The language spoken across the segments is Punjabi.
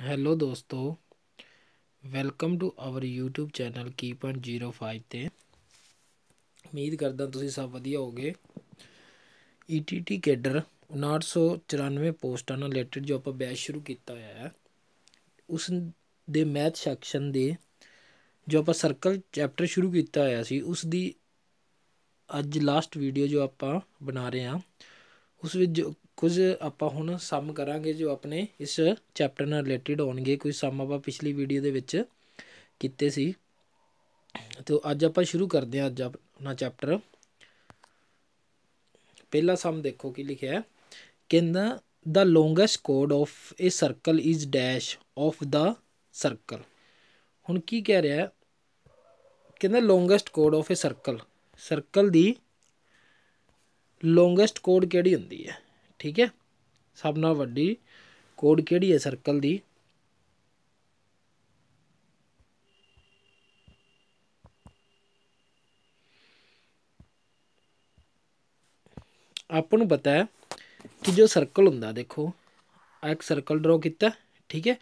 ਹੈਲੋ ਦੋਸਤੋ welcome to our YouTube channel keep and 05 ਤੇ ਉਮੀਦ ਕਰਦਾ ਤੁਸੀਂ ਸਭ ਵਧੀਆ ਹੋਗੇ ETT ਕੇਡਰ 5994 ਪੋਸਟਾਂ ਨਾਲ ਰਿਲੇਟਡ ਜੋ ਆਪਾਂ ਬੈਚ ਸ਼ੁਰੂ ਕੀਤਾ ਹੋਇਆ ਹੈ ਉਸ ਦੇ ਮੈਥ ਸੈਕਸ਼ਨ ਦੇ ਜੋ ਆਪਾਂ ਸਰਕਲ ਚੈਪਟਰ ਸ਼ੁਰੂ ਕੀਤਾ ਹੋਇਆ ਸੀ ਉਸ ਦੀ ਅੱਜ ਲਾਸਟ ਵੀਡੀਓ ਜੋ ਆਪਾਂ ਬਣਾ ਰਹੇ ਹਾਂ ਉਸ ਵਿੱਚ ਕੁਝ ਆਪਾਂ ਹੁਣ ਸਮ ਕਰਾਂਗੇ ਜੋ ਆਪਣੇ ਇਸ ਚੈਪਟਰ ਨਾਲ ਰਿਲੇਟਡ ਹੋਣਗੇ ਕੋਈ ਸਮ ਆਪਾਂ ਪਿਛਲੀ ਵੀਡੀਓ ਦੇ ਵਿੱਚ ਕੀਤੇ ਸੀ ਤੇ ਅੱਜ ਆਪਾਂ ਸ਼ੁਰੂ ਕਰਦੇ ਹਾਂ ਅੱਜ ਆਪਣਾ ਚੈਪਟਰ ਪਹਿਲਾ ਸਮ ਦੇਖੋ ਕੀ ਲਿਖਿਆ ਹੈ ਕਹਿੰਦਾ ਦਾ ਲੌਂਗੈਸਟ ਕੋਡ of a circle is dash of the circle ਹੁਣ ਕੀ ਕਹਿ ਰਿਹਾ ਕਹਿੰਦਾ ਲੌਂਗੈਸਟ ਕੋਡ ਆਫ ਅ ਸਰਕਲ ਸਰਕਲ ਦੀ ਲੌਂਗੈਸਟ ਕੋਡ ਕਿਹੜੀ ਹੁੰਦੀ ਹੈ ਠੀਕ ਹੈ ਸਭ ਨਾਲ ਵੱਡੀ ਕੋਡ ਕਿਹੜੀ ਹੈ ਸਰਕਲ ਦੀ ਆਪਾਂ ਨੂੰ ਪਤਾ ਹੈ ਕਿ ਜੋ ਸਰਕਲ ਹੁੰਦਾ ਦੇਖੋ ਆ ਇੱਕ ਸਰਕਲ ਡਰਾ ਕੀਤਾ ਠੀਕ ਹੈ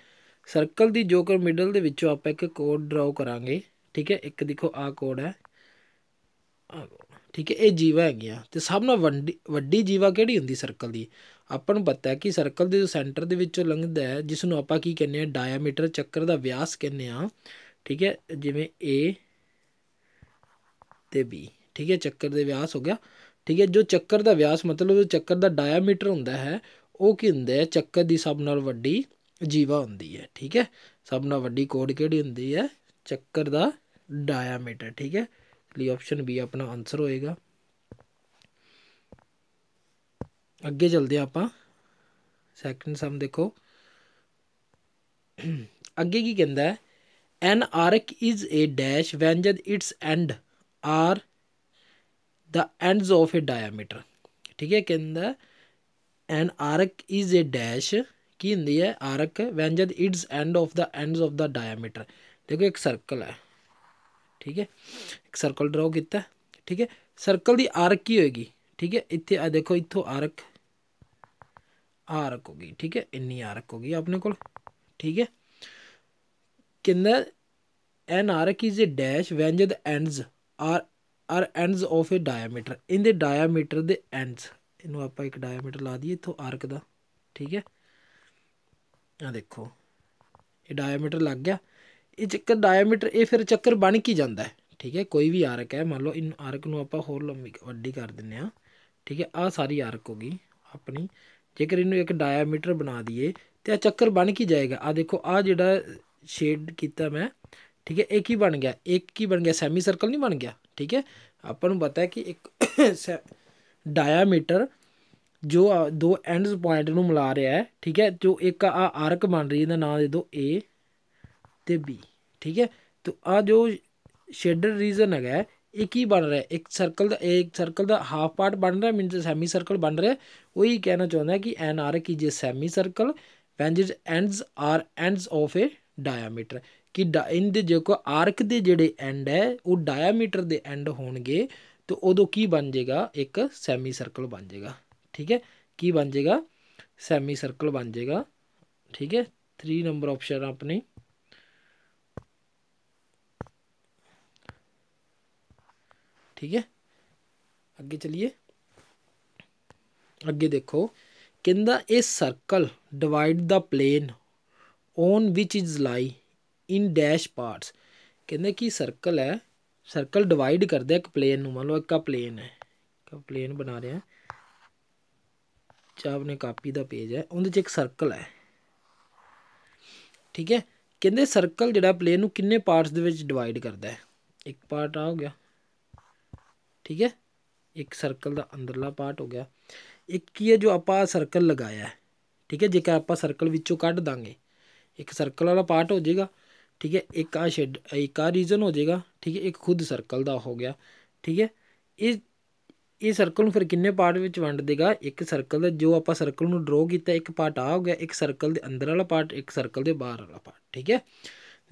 ਸਰਕਲ ਦੀ ਜੋਕਰ ਮਿਡਲ ਦੇ ਵਿੱਚੋਂ ਆਪਾਂ ਇੱਕ ਕੋਡ ਡਰਾ ਕਰਾਂਗੇ ਠੀਕ ਹੈ ਇੱਕ ਦੇਖੋ ਆ ਕੋਡ ਹੈ ਠੀਕ ਹੈ ਇਹ ਜੀਵਾ ਹੈਗੀਆਂ ਤੇ ਸਭ ਨਾਲ ਵੱਡੀ ਵੱਡੀ ਜੀਵਾ ਕਿਹੜੀ ਹੁੰਦੀ ਸਰਕਲ ਦੀ ਆਪਾਂ ਨੂੰ ਪਤਾ ਹੈ ਕਿ ਸਰਕਲ ਦੇ ਜੋ ਸੈਂਟਰ ਦੇ ਵਿੱਚੋਂ ਲੰਘਦਾ ਹੈ ਜਿਸ ਨੂੰ ਆਪਾਂ ਕੀ ਕਹਿੰਦੇ ਆ ਡਾਇਆਮੀਟਰ ਚੱਕਰ ਦਾ ਵਿਆਸ ਕਹਿੰਦੇ ਆ ਠੀਕ ਹੈ ਜਿਵੇਂ A ਤੇ B ਠੀਕ ਹੈ ਚੱਕਰ ਦੇ ਵਿਆਸ ਹੋ ਗਿਆ ਠੀਕ ਹੈ ਜੋ ਚੱਕਰ ਦਾ ਵਿਆਸ ਮਤਲਬ ਜੋ ਚੱਕਰ ਦਾ ਡਾਇਆਮੀਟਰ ਹੁੰਦਾ ਹੈ ਉਹ ਕੀ ਹੁੰਦਾ ਹੈ ਚੱਕਰ ਦੀ ਸਭ ਨਾਲ ਵੱਡੀ ਜੀਵਾ ਹੁੰਦੀ ਹੈ ਠੀਕ ਹੈ ਸਭ ਨਾਲ ਵੱਡੀ ਕੋਡ ਕਿਹੜੀ ਹੁੰਦੀ ਹੈ ਚੱਕਰ ਦਾ ਡਾਇਆਮੀਟਰ ਠੀਕ ਹੈ ਲਈ ਆਪਸ਼ਨ ਬੀ ਆਪਣਾ ਆਨਸਰ ਹੋਏਗਾ ਅੱਗੇ ਚਲਦੇ ਆ ਆਪਾਂ ਸੈਕੰਡ ਸਮ ਦੇਖੋ ਅੱਗੇ ਕੀ ਕਹਿੰਦਾ ਹੈ an arc is a dash when ਜਦ its end are the ends of a diameter ਠੀਕ ਹੈ ਕਹਿੰਦਾ ਐਨ ਆਰਕ ਇਜ਼ ਅ ਡੈਸ਼ ਕੀ ਹੁੰਦੀ ਹੈ ਆਰਕ ਵੈਨ ਜਦ its end of the ends of the diameter ਦੇਖੋ ਇੱਕ ਸਰਕਲ ਹੈ ਠੀਕ ਹੈ ਇੱਕ ਸਰਕਲ ਡਰਾਅ ਕੀਤਾ ਠੀਕ ਹੈ ਸਰਕਲ ਦੀ ਆਰਕ ਕੀ ਹੋਏਗੀ ਠੀਕ ਹੈ ਇੱਥੇ ਆ ਦੇਖੋ ਇੱਥੋਂ ਆਰਕ ਆਰਕ ਹੋ ਗਈ ਠੀਕ ਹੈ ਇੰਨੀ ਆਰਕ ਹੋ ਗਈ ਆਪਣੇ ਕੋਲ ਠੀਕ ਹੈ ਕਿੰਨਾ an arc is a dash when ਜਦ ends are are ends of a diameter ਦੇ ਡਾਇਆਮੀਟਰ ਦੇ ਐਂਡਸ ਇਹਨੂੰ ਆਪਾਂ ਇੱਕ ਡਾਇਆਮੀਟਰ ਲਾ ਦਈਏ ਇੱਥੋਂ ਆਰਕ ਦਾ ਠੀਕ ਹੈ ਆ ਦੇਖੋ ਇਹ ਡਾਇਆਮੀਟਰ ਲੱਗ ਗਿਆ ਇਹ ਚੱਕਰ ਡਾਇਆਮੀਟਰ ਇਹ ਫਿਰ ਚੱਕਰ ਬਣ ਕੀ ਜਾਂਦਾ ਹੈ ਠੀਕ ਹੈ ਕੋਈ ਵੀ ਆਰਕ ਹੈ ਮੰਨ ਲਓ ਇਨ ਆਰਕ ਨੂੰ ਆਪਾਂ ਹੋਰ ਲੰਮੀ ਵੱਡੀ ਕਰ ਦਿੰਨੇ ਆ ਠੀਕ ਹੈ ਆ ਸਾਰੀ ਆਰਕ ਹੋ ਗਈ ਆਪਣੀ ਜੇਕਰ ਇਹਨੂੰ ਇੱਕ ਡਾਇਆਮੀਟਰ ਬਣਾ ਦਈਏ ਤੇ ਆ ਚੱਕਰ ਬਣ ਕੀ ਜਾਏਗਾ ਆ ਦੇਖੋ ਆ ਜਿਹੜਾ ਸ਼ੇਡ ਕੀਤਾ ਮੈਂ ਠੀਕ ਹੈ ਇੱਕ ਹੀ ਬਣ ਗਿਆ ਇੱਕ ਹੀ ਬਣ ਗਿਆ ਸੈਮੀ ਸਰਕਲ ਨਹੀਂ ਬਣ ਗਿਆ ਠੀਕ ਹੈ ਆਪਾਂ ਨੂੰ ਪਤਾ ਹੈ ਕਿ ਇੱਕ ਡਾਇਆਮੀਟਰ ਜੋ ਦੋ ਐਂਡਸ ਪੁਆਇੰਟ ਨੂੰ ਮਿਲਾ ਰਿਹਾ ਹੈ ਠੀਕ ਹੈ ਜੋ ਇੱਕ ਆ ਆਰਕ ਬਣ ਰਹੀ ਹੈ ਇਹਦਾ ਨਾਮ ਦੇ ਦਿਓ ਏ ਤੇ ਬੀ ਠੀਕ ਹੈ ਤਾਂ ਆ ਜੋ ਸ਼ੇਡਰ ਰੀਜ਼ਨ ਹੈਗਾ ਇਹ ਕੀ ਬਣ ਰਿਹਾ ਇੱਕ ਸਰਕਲ ਦਾ ਇੱਕ ਸਰਕਲ ਦਾ ਹਾਫ ਪਾਰਟ ਬਣ ਰਿਹਾ ਮੀਨਸ ਸੈਮੀ ਸਰਕਲ ਬਣ ਰਿਹਾ ਉਹ ਹੀ ਕਹਿਣਾ ਚਾਹੁੰਦਾ ਕਿ ਐਨ ਆਰ ਕੀ ਜੇ ਸੈਮੀ ਸਰਕਲ ਵੈਨ ਜਿਟ ends are ends of a diameter ਕਿ ਇਨ ਦੇ ਜੋ ਕੋ ਆਰਕ ਦੇ ਜਿਹੜੇ ਐਂਡ ਹੈ ਉਹ ਡਾਇਆਮੀਟਰ ਦੇ ਐਂਡ ਹੋਣਗੇ ਤਾਂ ਉਦੋਂ ਕੀ ਬਣ ਜਾਏਗਾ ਇੱਕ ਸੈਮੀ ਸਰਕਲ ਬਣ ਜਾਏਗਾ ਠੀਕ ਹੈ ਕੀ ਬਣ ਜਾਏਗਾ ਸੈਮੀ ਸਰਕਲ ਬਣ ਜਾਏਗਾ ਠੀਕ ਹੈ 3 ਨੰਬਰ ਆਪਸ਼ਨ ਆਪਣੀ ਠੀਕ ਹੈ ਅੱਗੇ ਚਲਿਏ ਅੱਗੇ ਦੇਖੋ ਕਹਿੰਦਾ ਇਹ circle divide the plane on which is lie in dash parts ਕਹਿੰਦੇ ਕਿ ਸਰਕਲ ਹੈ ਸਰਕਲ ਡਿਵਾਈਡ ਕਰਦਾ ਇੱਕ ਪਲੇਨ ਨੂੰ ਮੰਨ ਲਓ ਇੱਕ ਪਲੇਨ ਹੈ ਇੱਕ ਪਲੇਨ ਬਣਾ ਰਿਹਾ ਚਾਹ ਆਪਣੇ ਕਾਪੀ ਦਾ ਪੇਜ ਹੈ ਉਹਦੇ 'ਚ ਇੱਕ ਸਰਕਲ ਹੈ ਠੀਕ ਹੈ ਕਹਿੰਦੇ ਸਰਕਲ ਜਿਹੜਾ ਪਲੇਨ ਨੂੰ ਕਿੰਨੇ ਪਾਰਟਸ ਦੇ ਵਿੱਚ ਡਿਵਾਈਡ ਕਰਦਾ ਹੈ ਇੱਕ ਪਾਰਟ ਆ ਹੋ ਗਿਆ ਠੀਕ ਹੈ ਇੱਕ ਸਰਕਲ ਦਾ ਅੰਦਰਲਾ ਪਾਰਟ ਹੋ ਗਿਆ ਇੱਕ ਕੀ ਹੈ ਜੋ ਆਪਾਂ ਸਰਕਲ ਲਗਾਇਆ ਹੈ ਠੀਕ ਹੈ ਜੇਕਰ ਆਪਾਂ ਸਰਕਲ ਵਿੱਚੋਂ ਕੱਢ ਦਾਂਗੇ ਇੱਕ ਸਰਕਲ ਵਾਲਾ ਪਾਰਟ ਹੋ ਜਾਏਗਾ ਠੀਕ ਹੈ ਇੱਕ ਆ ਸ਼ੇਡ ਇੱਕ ਆ ਰੀਜਨ ਹੋ ਜਾਏਗਾ ਠੀਕ ਹੈ ਇੱਕ ਖੁਦ ਸਰਕਲ ਦਾ ਹੋ ਗਿਆ ਠੀਕ ਹੈ ਇਹ ਇਹ ਸਰਕਲ ਨੂੰ ਫਿਰ ਕਿੰਨੇ ਪਾਰਟ ਵਿੱਚ ਵੰਡ ਦੇਗਾ ਇੱਕ ਸਰਕਲ ਦਾ ਜੋ ਆਪਾਂ ਸਰਕਲ ਨੂੰ ਡਰਾਅ ਕੀਤਾ ਇੱਕ ਪਾਰਟ ਆ ਹੋ ਗਿਆ ਇੱਕ ਸਰਕਲ ਦੇ ਅੰਦਰ ਵਾਲਾ ਪਾਰਟ ਇੱਕ ਸਰਕਲ ਦੇ ਬਾਹਰ ਵਾਲਾ ਪਾਰਟ ਠੀਕ ਹੈ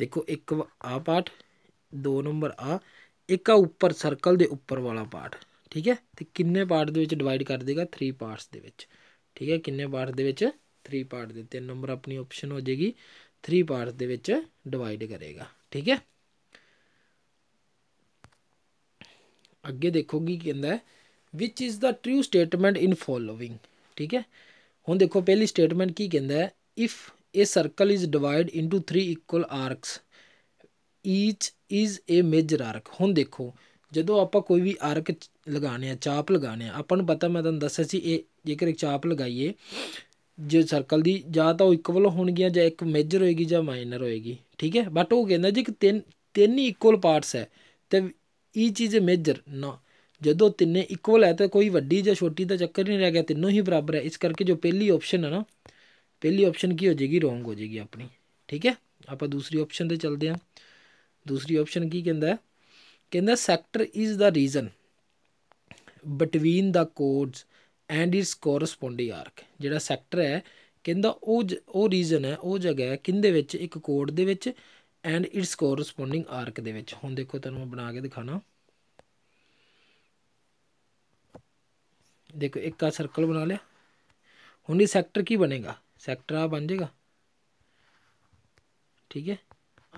ਦੇਖੋ ਇੱਕ ਆ ਪਾਰਟ 2 ਨੰਬਰ ਆ ਇੱਕ ਆ ਉੱਪਰ ਸਰਕਲ ਦੇ ਉੱਪਰ ਵਾਲਾ ਪਾਰਟ ਠੀਕ ਹੈ ਤੇ ਕਿੰਨੇ ਪਾਰਟ ਦੇ ਵਿੱਚ ਡਿਵਾਈਡ ਕਰ ਦੇਗਾ 3 ਪਾਰਟਸ ਦੇ ਵਿੱਚ ਠੀਕ ਹੈ ਕਿੰਨੇ ਪਾਰਟ ਦੇ ਵਿੱਚ 3 ਪਾਰਟ ਦੇ ਤਿੰਨ ਨੰਬਰ ਆਪਣੀ ਆਪਸ਼ਨ ਹੋ ਜਾਏਗੀ 3 ਪਾਰਟਸ ਦੇ ਵਿੱਚ ਡਿਵਾਈਡ ਕਰੇਗਾ ਠੀਕ ਹੈ ਅੱਗੇ ਦੇਖੋ ਕੀ ਕਹਿੰਦਾ ਹੈ which is the true statement in following ਠੀਕ ਹੈ ਹੁਣ ਦੇਖੋ ਪਹਿਲੀ ਸਟੇਟਮੈਂਟ ਕੀ ਕਹਿੰਦਾ ਹੈ if a circle is divide into 3 equal arcs each is a major arc ਹੁਣ ਦੇਖੋ ਜਦੋਂ ਆਪਾਂ ਕੋਈ ਵੀ ਆਰਕ ਲਗਾਣੇ ਆ ਚਾਪ ਲਗਾਣੇ ਆ ਆਪਾਂ ਨੂੰ ਪਤਾ ਮੈਂ ਤੁਹਾਨੂੰ ਦੱਸਿਆ ਸੀ ਇਹ ਜੇਕਰ ਇੱਕ ਚਾਪ ਲਗਾਈਏ ਜੇ ਸਰਕਲ ਦੀ ਜਾਂ ਤਾਂ ਉਹ ਇਕੁਅਲ ਹੋਣਗੀਆਂ ਜਾਂ ਇੱਕ ਮੇਜਰ ਹੋਏਗੀ ਜਾਂ ਮਾਈਨਰ ਹੋਏਗੀ ਠੀਕ ਹੈ ਬਟ ਉਹ ਕਹਿੰਦਾ ਜੀ ਕਿ ਤਿੰਨ ਤਿੰਨ ਹੀ ਇਕੁਅਲ ਪਾਰਟਸ ਹੈ ਤੇ ਇਹ e ਚੀਜ਼ ਮੇਜਰ ਨਾ ਜਦੋਂ ਤਿੰਨੇ ਇਕੁਅਲ ਹੈ ਤਾਂ ਕੋਈ ਵੱਡੀ ਜਾਂ ਛੋਟੀ ਦਾ ਚੱਕਰ ਨਹੀਂ ਰਹਿ ਗਿਆ ਤਿੰਨੋਂ ਹੀ ਬਰਾਬਰ ਹੈ ਇਸ ਕਰਕੇ ਜੋ ਪਹਿਲੀ ਆਪਸ਼ਨ ਹੈ ਨਾ ਪਹਿਲੀ ਆਪਸ਼ਨ ਕੀ ਹੋ ਜੇਗੀ ਰੋਂਗ ਹੋ ਜੇਗੀ ਆਪਣੀ ਠੀਕ ਹੈ ਆਪਾਂ ਦੂਸਰੀ ਆਪਸ਼ਨ ਤੇ ਚੱਲਦੇ ਹਾਂ ਦੂਸਰੀ ਆਪਸ਼ਨ ਕੀ ਕਹਿੰਦਾ ਕਹਿੰਦਾ sector is the region between the chords and its corresponding arc ਜਿਹੜਾ ਸੈਕਟਰ ਹੈ ਕਹਿੰਦਾ ਉਹ ਉਹ ਰੀਜ਼ਨ ਹੈ ਉਹ ਜਗ੍ਹਾ ਹੈ ਕਿੰਦੇ ਵਿੱਚ ਇੱਕ ਕੋਡ ਦੇ ਵਿੱਚ ਐਂਡ ਇਟਸ ਕੋਰਸਪੋਂਡਿੰਗ ਆਰਕ ਦੇ ਵਿੱਚ ਹੁਣ ਦੇਖੋ ਤੁਹਾਨੂੰ ਮੈਂ ਬਣਾ ਕੇ ਦਿਖਾਣਾ ਦੇਖੋ ਇੱਕ ਆ ਸਰਕਲ ਬਣਾ ਲਿਆ ਹੁਣ ਇਹ ਸੈਕਟਰ ਕੀ ਬਣੇਗਾ ਸੈਕਟਰ ਆ ਬਣ ਜਾਏਗਾ ਠੀਕ ਹੈ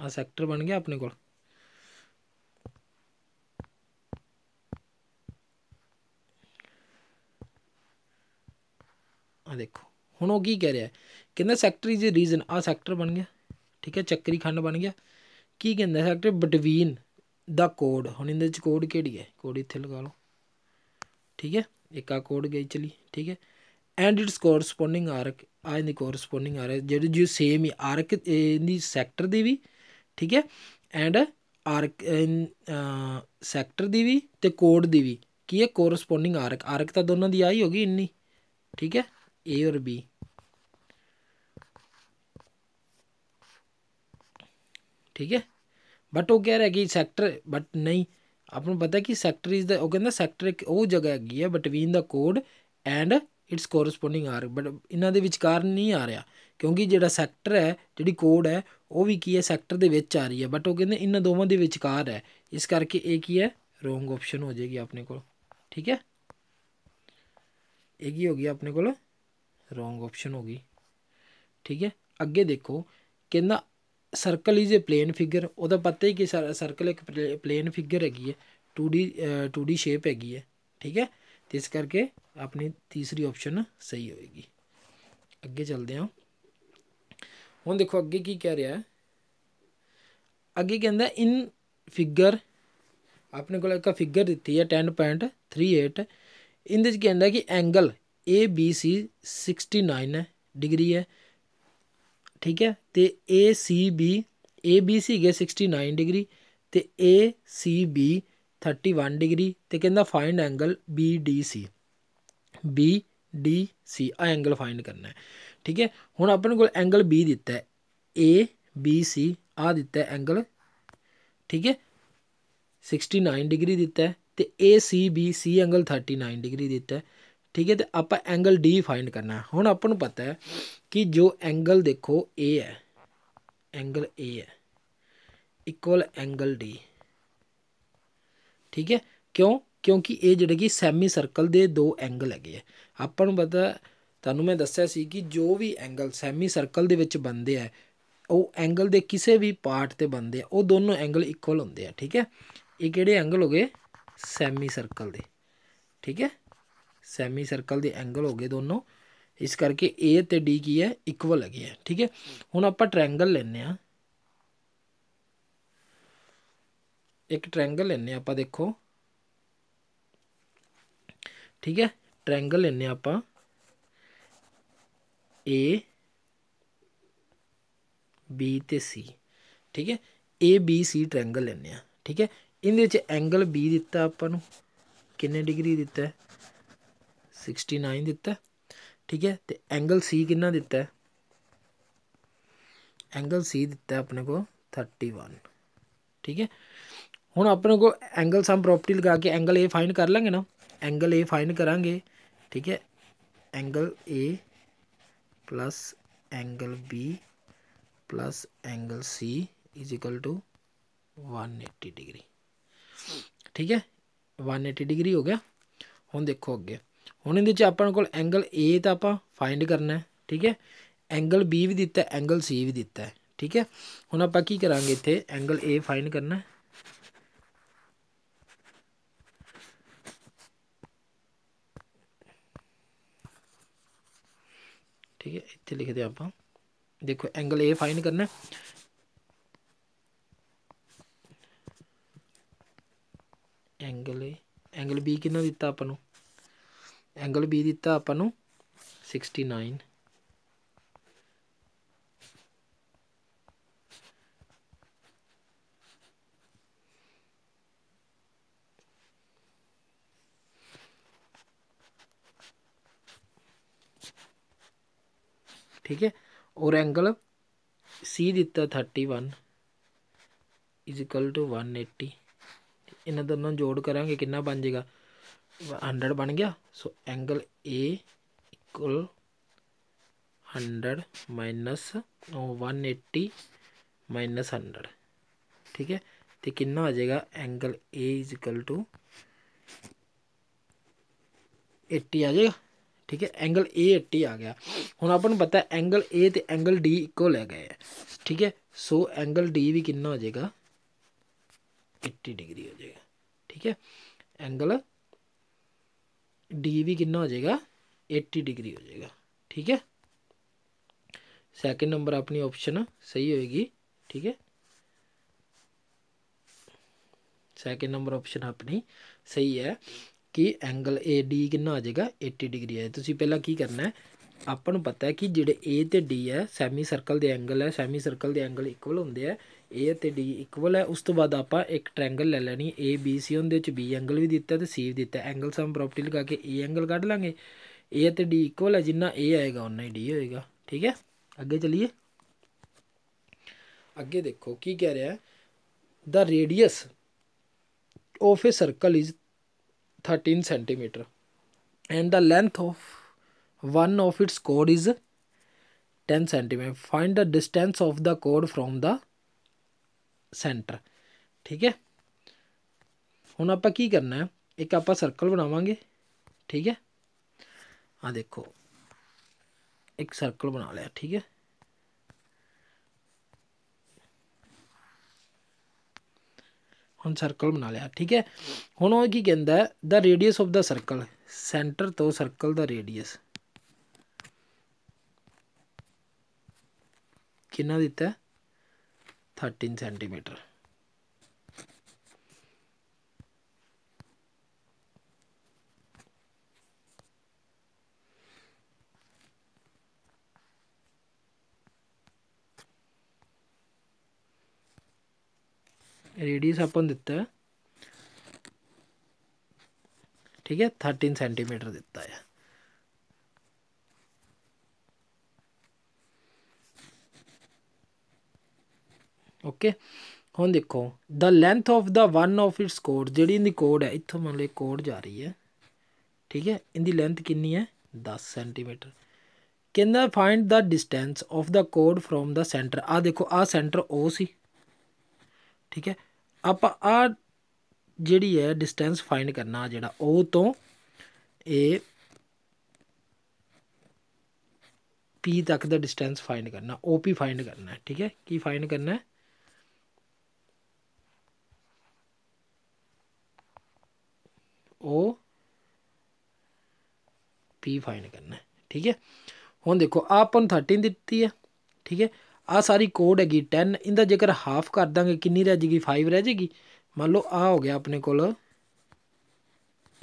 ਆ ਸੈਕਟਰ ਬਣ ਗਿਆ ਆਪਣੇ ਕੋਲ ਆ ਦੇਖੋ ਹੁਣ ਉਹ ਕੀ ਕਹਿ ਰਿਹਾ ਕਹਿੰਦਾ ਸੈਕਟਰ ਇਜ਼ ਅ ਰੀਜ਼ਨ ਆ ਸੈਕਟਰ ਬਣ ਗਿਆ ਠੀਕ ਹੈ ਚੱਕਰੀ ਖੰਡ ਬਣ ਗਿਆ ਕੀ ਕਹਿੰਦਾ ਸੈਕਟਰ ਬਿਟਵੀਨ ਦਾ ਕੋਡ ਹੁਣ ਇਹਦੇ ਵਿੱਚ ਕੋਡ ਕਿਹੜੀ ਹੈ ਕੋਡ ਇੱਥੇ ਲਗਾ ਲਓ ਠੀਕ ਹੈ ਇੱਕ ਆ ਕੋਡ ਗਈ ਚਲੀ ਠੀਕ ਹੈ ਐਂਡ ਇਟਸ ਕੋਰਸਪੋਂਡਿੰਗ ਆਰਕ ਆ ਇਹਦੀ ਕੋਰਸਪੋਂਡਿੰਗ ਆਰਕ ਜਿਹੜੀ ਜੀ ਸੇਮ ਹੀ ਆਰਕ ਇਹਦੀ ਸੈਕਟਰ ਦੀ ਵੀ ਠੀਕ ਹੈ ਐਂਡ ਆਰਕ ਸੈਕਟਰ ਦੀ ਵੀ ਤੇ ਕੋਡ ਦੀ ਵੀ ਕੀ ਹੈ ਕੋਰਸਪੋਂਡਿੰਗ ਆਰਕ ਆਰਕ ਤਾਂ ਦੋਨਾਂ ਦੀ ਆਈ ਹੋਗੀ ਇੰਨੀ ਠੀਕ ਹੈ A ਔਰ B ਠੀਕ ਹੈ ਬਟ ਉਹ ਕਹਿ ਰਿਹਾ ਕਿ ਸੈਕਟਰ ਬਟ ਨਹੀਂ ਆਪ ਨੂੰ ਪਤਾ ਕਿ ਸੈਕਟਰ ਇਜ਼ ਦਾ ਉਹ ਕਹਿੰਦਾ ਸੈਕਟਰ ਇੱਕ ਉਹ ਜਗ੍ਹਾ ਹੈਗੀ ਹੈ ਬਿਟਵੀਨ ਦਾ ਕੋਡ and its corresponding arc but ਇਹਨਾਂ ਦੇ ਵਿਚਕਾਰ ਨਹੀਂ ਆ ਰਿਹਾ ਕਿਉਂਕਿ ਜਿਹੜਾ ਸੈਕਟਰ ਹੈ ਜਿਹੜੀ ਕੋਡ ਹੈ ਉਹ ਵੀ ਕੀ ਹੈ ਸੈਕਟਰ ਦੇ ਵਿੱਚ ਆ ਰਹੀ ਹੈ ਬਟ ਉਹ ਕਹਿੰਦੇ ਇਹਨਾਂ ਦੋਵਾਂ ਦੇ ਵਿਚਕਾਰ ਹੈ ਇਸ ਕਰਕੇ ਇਹ ਕੀ ਹੈ ਰੋਂਗ ਆਪਸ਼ਨ ਹੋ ਜਾਏਗੀ ਆਪਣੇ ਕੋਲ ਠੀਕ ਹੈ ਇਹ ਕੀ ਹੋ ਗਈ ਆਪਣੇ ਕੋਲ ਰੋਂਗ ਆਪਸ਼ਨ ਹੋ ਗਈ ਠੀਕ ਹੈ ਅੱਗੇ ਦੇਖੋ ਕਹਿੰਦਾ circle is a plane figure ਉਹਦਾ ਪਤਾ ਹੀ ਕਿ ਸਰਕਲ ਇੱਕ ਪਲੇਨ ਫਿਗਰ ਹੈਗੀ ਹੈ 2D 2D ਸ਼ੇਪ ਹੈਗੀ ਹੈ ਠੀਕ ਹੈ ਤੇ ਇਸ ਕਰਕੇ ਆਪਣੀ ਤੀਸਰੀ ਆਪਸ਼ਨ ਸਹੀ ਹੋਏਗੀ ਅੱਗੇ ਚੱਲਦੇ ਹਾਂ ਹੁਣ ਦੇਖੋ ਅੱਗੇ ਕੀ ਕਹਿ ਰਿਹਾ ਹੈ ਅੱਗੇ ਕਹਿੰਦਾ ਇਨ ਫਿਗਰ ਆਪਣੇ ਕੋਲ ਇੱਕ ਫਿਗਰ ਦਿੱਤੀ ਹੈ 10.38 ਇਹਦੇ ਚ ਕਹਿੰਦਾ ਕਿ ਐਂਗਲ ABC 69 ਡਿਗਰੀ ਹੈ ਠੀਕ ਹੈ ਤੇ ACB ABC ਹੈਗੇ 69 ਡਿਗਰੀ ਤੇ ACB 31 ਡਿਗਰੀ ਤੇ ਕਹਿੰਦਾ ਫਾਈਂਡ ਐਂਗਲ BDC BDC ਆ ਐਂਗਲ ਫਾਈਂਡ ਕਰਨਾ ਹੈ ਠੀਕ ਹੈ ਹੁਣ ਆਪਣੇ ਕੋਲ ਐਂਗਲ B ਦਿੱਤਾ ਹੈ A B C ਆ ਦਿੱਤਾ ਹੈ ਐਂਗਲ ਠੀਕ ਹੈ 69 ਡਿਗਰੀ ਦਿੱਤਾ ਹੈ ਤੇ A C B C angle 39 degree ਦਿੱਤਾ ਹੈ ਠੀਕ ਹੈ ਤੇ ਆਪਾਂ ਐਂਗਲ D ਫਾਈਂਡ ਕਰਨਾ ਹੈ ਹੁਣ ਆਪਾਂ ਨੂੰ ਪਤਾ ਹੈ ਕਿ ਜੋ ਐਂਗਲ ਦੇਖੋ A ਹੈ ਐਂਗਲ A ਹੈ ਇਕੁਅਲ ਐਂਗਲ D ਠੀਕ ਹੈ ਕਿਉਂ ਕਿਉਂਕਿ ਇਹ ਜਿਹੜੇ ਕਿ ਸੈਮੀ ਸਰਕਲ ਦੇ ਦੋ ਐਂਗਲ ਹੈਗੇ ਆ ਆਪਾਂ ਨੂੰ ਪਤਾ ਤੁਹਾਨੂੰ ਮੈਂ ਦੱਸਿਆ ਸੀ ਕਿ ਜੋ ਵੀ ਐਂਗਲ ਸੈਮੀ ਸਰਕਲ ਦੇ ਵਿੱਚ ਬਣਦੇ ਆ ਉਹ ਐਂਗਲ ਦੇ ਕਿਸੇ ਵੀ ਪਾਰਟ ਤੇ ਬਣਦੇ ਆ ਉਹ ਦੋਨੋਂ ਐਂਗਲ ਇਕੁਅਲ ਹੁੰਦੇ ਆ ਠੀਕ ਹੈ ਇਹ ਕਿਹੜੇ ਐਂਗਲ ਹੋ ਗਏ ਸੈਮੀ ਸਰਕਲ ਦੇ ਠੀਕ ਹੈ ਸੈਮੀ ਸਰਕਲ ਦੇ ਐਂਗਲ ਹੋ ਗਏ ਦੋਨੋਂ ਇਸ ਕਰਕੇ A ਤੇ D ਕੀ ਹੈ ਇਕੁਅਲ ਹੈਗੇ ਆ ਠੀਕ ਹੈ ਹੁਣ ਆਪਾਂ ਟ੍ਰਾਇੰਗਲ ਲੈਨੇ ਆ ਇੱਕ ਟ੍ਰਾਇੰਗਲ ਲੈਨੇ ਆਪਾਂ ਦੇਖੋ ਠੀਕ ਹੈ ਟ੍ਰਾਇੰਗਲ ਲੈਨੇ ਆਪਾਂ A B ਤੇ C ਠੀਕ ਹੈ A B C ਟ੍ਰਾਇੰਗਲ ਲੈਂਦੇ ਆ ਠੀਕ ਹੈ ਇਹਦੇ ਵਿੱਚ ਐਂਗਲ B ਦਿੱਤਾ ਆਪਾਂ ਨੂੰ ਕਿੰਨੇ ਡਿਗਰੀ ਦਿੱਤਾ ਹੈ 69 ਦਿੱਤਾ ਠੀਕ ਹੈ ਤੇ ਐਂਗਲ C ਕਿੰਨਾ ਦਿੱਤਾ ਹੈ ਐਂਗਲ C ਦਿੱਤਾ ਆਪਣੇ ਕੋ 31 ਠੀਕ ਹੈ ਹੁਣ ਆਪਣੇ ਕੋ ਐਂਗਲ ਸਮ ਪ੍ਰੋਪਰਟੀ ਲਗਾ ਕੇ ਐਂਗਲ A ਫਾਈਂਡ ਕਰ ਲਾਂਗੇ ਨਾ ਐਂਗਲ A ਫਾਈਂਡ ਕਰਾਂਗੇ ਠੀਕ ਹੈ angle A plus angle B plus angle C is equal to 180 degree ਠੀਕ ਹੈ 180 ਡਿਗਰੀ ਹੋ ਗਿਆ ਹੁਣ ਦੇਖੋ ਅੱਗੇ ਹੁਣ ਇਹਦੇ ਵਿੱਚ ਆਪਾਂ ਕੋਲ ਐਂਗਲ A ਤਾਂ ਆਪਾਂ ਫਾਈਂਡ ਕਰਨਾ ਹੈ ਠੀਕ ਹੈ ਐਂਗਲ B ਵੀ ਦਿੱਤਾ ਐਂਗਲ C ਵੀ ਦਿੱਤਾ ਹੈ ਠੀਕ ਹੈ ਹੁਣ ਆਪਾਂ ਕੀ ਕਰਾਂਗੇ ਇੱਥੇ ਐਂਗਲ A ਫਾਈਂਡ ਕਰਨਾ ਹੈ ठीक है इतने लिख दिया आप देखो एंगल ए फाइन करना है ਐਂਗਲ ਐਂਗਲ B ਕਿੰਨਾ ਦਿੱਤਾ ਆਪਾਂ ਨੂੰ ਐਂਗਲ B ਦਿੱਤਾ ਆਪਾਂ ਨੂੰ 69 ਠੀਕ ਹੈ ਔਰ ਐਂਗਲ ਸੀ ਦਿੱਤਾ 31 ਇਜ਼ ਇਕੁਅਲ ਟੂ 180 ਇਹਨਾਂ ਦੋਨਾਂ ਜੋੜ ਕਰਾਂਗੇ ਕਿੰਨਾ ਬਣ ਜਾਏਗਾ 100 ਬਣ ਗਿਆ so angle A equal 100 minus 180 minus 100 ਠੀਕ ਹੈ ਤੇ ਕਿੰਨਾ ਆ ਜਾਏਗਾ angle A is equal to 80 ਆ ਜਾਏਗਾ ठीक है एंगल ए एट्टी आ गया हूँ आपको पता है एंगल ए तो एंगल डी इको लै गए ठीक है सो एंगल डी भी कि हो जाएगा एट्टी डिग्री हो जाएगा ठीक है एंगल डी भी कि हो जाएगा एट्टी डिग्री हो जाएगा ठीक है सैकेंड नंबर अपनी ऑप्शन सही होगी ठीक है सैकेंड नंबर ऑप्शन अपनी सही है ਕਿ ਐਂਗਲ AD ਕਿੰਨਾ ਆ ਜਾਏਗਾ 80 ਡਿਗਰੀ ਆ ਤੁਸੀਂ ਪਹਿਲਾਂ ਕੀ ਕਰਨਾ ਹੈ ਆਪਾਂ ਨੂੰ ਪਤਾ ਹੈ ਕਿ ਜਿਹੜੇ A ਤੇ D ਹੈ ਸੈਮੀ ਸਰਕਲ ਦੇ ਐਂਗਲ ਹੈ ਸੈਮੀ ਸਰਕਲ ਦੇ ਐਂਗਲ ਇਕੁਅਲ ਹੁੰਦੇ ਆ A ਤੇ D ਇਕੁਅਲ ਹੈ ਉਸ ਤੋਂ ਬਾਅਦ ਆਪਾਂ ਇੱਕ ਟ੍ਰਾਇੰਗਲ ਲੈ ਲੈਣੀ ABC ਉਹਦੇ ਵਿੱਚ B ਐਂਗਲ ਵੀ ਦਿੱਤਾ ਤੇ C ਵੀ ਦਿੱਤਾ ਐਂਗਲ ਸਮ ਪ੍ਰੋਪਰਟੀ ਲਗਾ ਕੇ A ਐਂਗਲ ਕੱਢ ਲਾਂਗੇ A ਤੇ D ਇਕੁਅਲ ਹੈ ਜਿੰਨਾ A ਆਏਗਾ ਉਨਾ ਹੀ D ਹੋਏਗਾ ਠੀਕ ਹੈ ਅੱਗੇ ਚਲਿਏ ਅੱਗੇ ਦੇਖੋ ਕੀ ਕਹਿ ਰਿਹਾ ਹੈ ਦਾ radius of a circle is thirteen centimetre and the length of one of its code is ten centimetre find the distance of the code from the centre ठीक है हूँ आप करना है एक आप सर्कल बनावे ठीक है हाँ देखो एक सर्कल बना लिया ठीक है ਹੁਣ ਸਰਕਲ ਬਣਾ ਲਿਆ ਠੀਕ ਹੈ ਹੁਣ ਉਹ ਕੀ ਕਹਿੰਦਾ the radius of the circle centre ਤੋਂ ਸਰਕਲ ਦਾ ਰੇਡੀਅਸ ਕਿੰਨਾ ਦਿੱਤਾ 13 ਸੈਂਟੀਮੀਟਰ रेडियस ਆਪਾਂ ਦਿੱਤਾ ਠੀਕ ਹੈ 13 ਸੈਂਟੀਮੀਟਰ ਦਿੱਤਾ ਹੈ ਓਕੇ ਹੁਣ ਦੇਖੋ the length of the one of its ਕੋਡ ਜਿਹੜੀ ਇਹਦੀ ਕੋਡ ਹੈ ਇੱਥੋਂ ਮੰਨ ਲਓ ਕੋਡ ਜਾ ਰਹੀ ਹੈ ਠੀਕ ਹੈ ਇਹਦੀ ਲੈਂਥ ਕਿੰਨੀ ਹੈ 10 ਸੈਂਟੀਮੀਟਰ ਕਹਿੰਦਾ ਫਾਈਂਡ ਦਾ ਡਿਸਟੈਂਸ ਆਫ ਦਾ ਕੋਡ ਫਰੋਮ ਦਾ ਸੈਂਟਰ ਆ ਦੇਖੋ ਆ ਸੈਂਟਰ O ਸੀ ਠੀਕ ਹੈ ਆਪਾਂ ਆ ਜਿਹੜੀ ਹੈ ਡਿਸਟੈਂਸ ਫਾਈਂਡ ਕਰਨਾ ਜਿਹੜਾ ਉਹ ਤੋਂ ਇਹ ਪੀ ਤੱਕ ਦਾ ਡਿਸਟੈਂਸ ਫਾਈਂਡ ਕਰਨਾ OP ਫਾਈਂਡ ਕਰਨਾ ਹੈ ਠੀਕ ਹੈ ਕੀ ਫਾਈਂਡ ਕਰਨਾ ਹੈ ਉਹ P ਫਾਈਂਡ ਕਰਨਾ ਠੀਕ ਹੈ ਹੁਣ ਦੇਖੋ ਆਹ ਆਪਾਂ ਨੂੰ 13 ਦਿੱਤੀ ਹੈ ਠੀਕ ਹੈ ਆ ਸਾਰੀ ਕੋਡ ਹੈਗੀ 10 ਇਹਦਾ ਜੇਕਰ ਹਾਫ ਕਰ ਦਾਂਗੇ ਕਿੰਨੀ ਰਹਿ ਜੇਗੀ 5 ਰਹਿ ਜੇਗੀ ਮੰਨ ਲਓ ਆ ਹੋ ਗਿਆ ਆਪਣੇ ਕੋਲ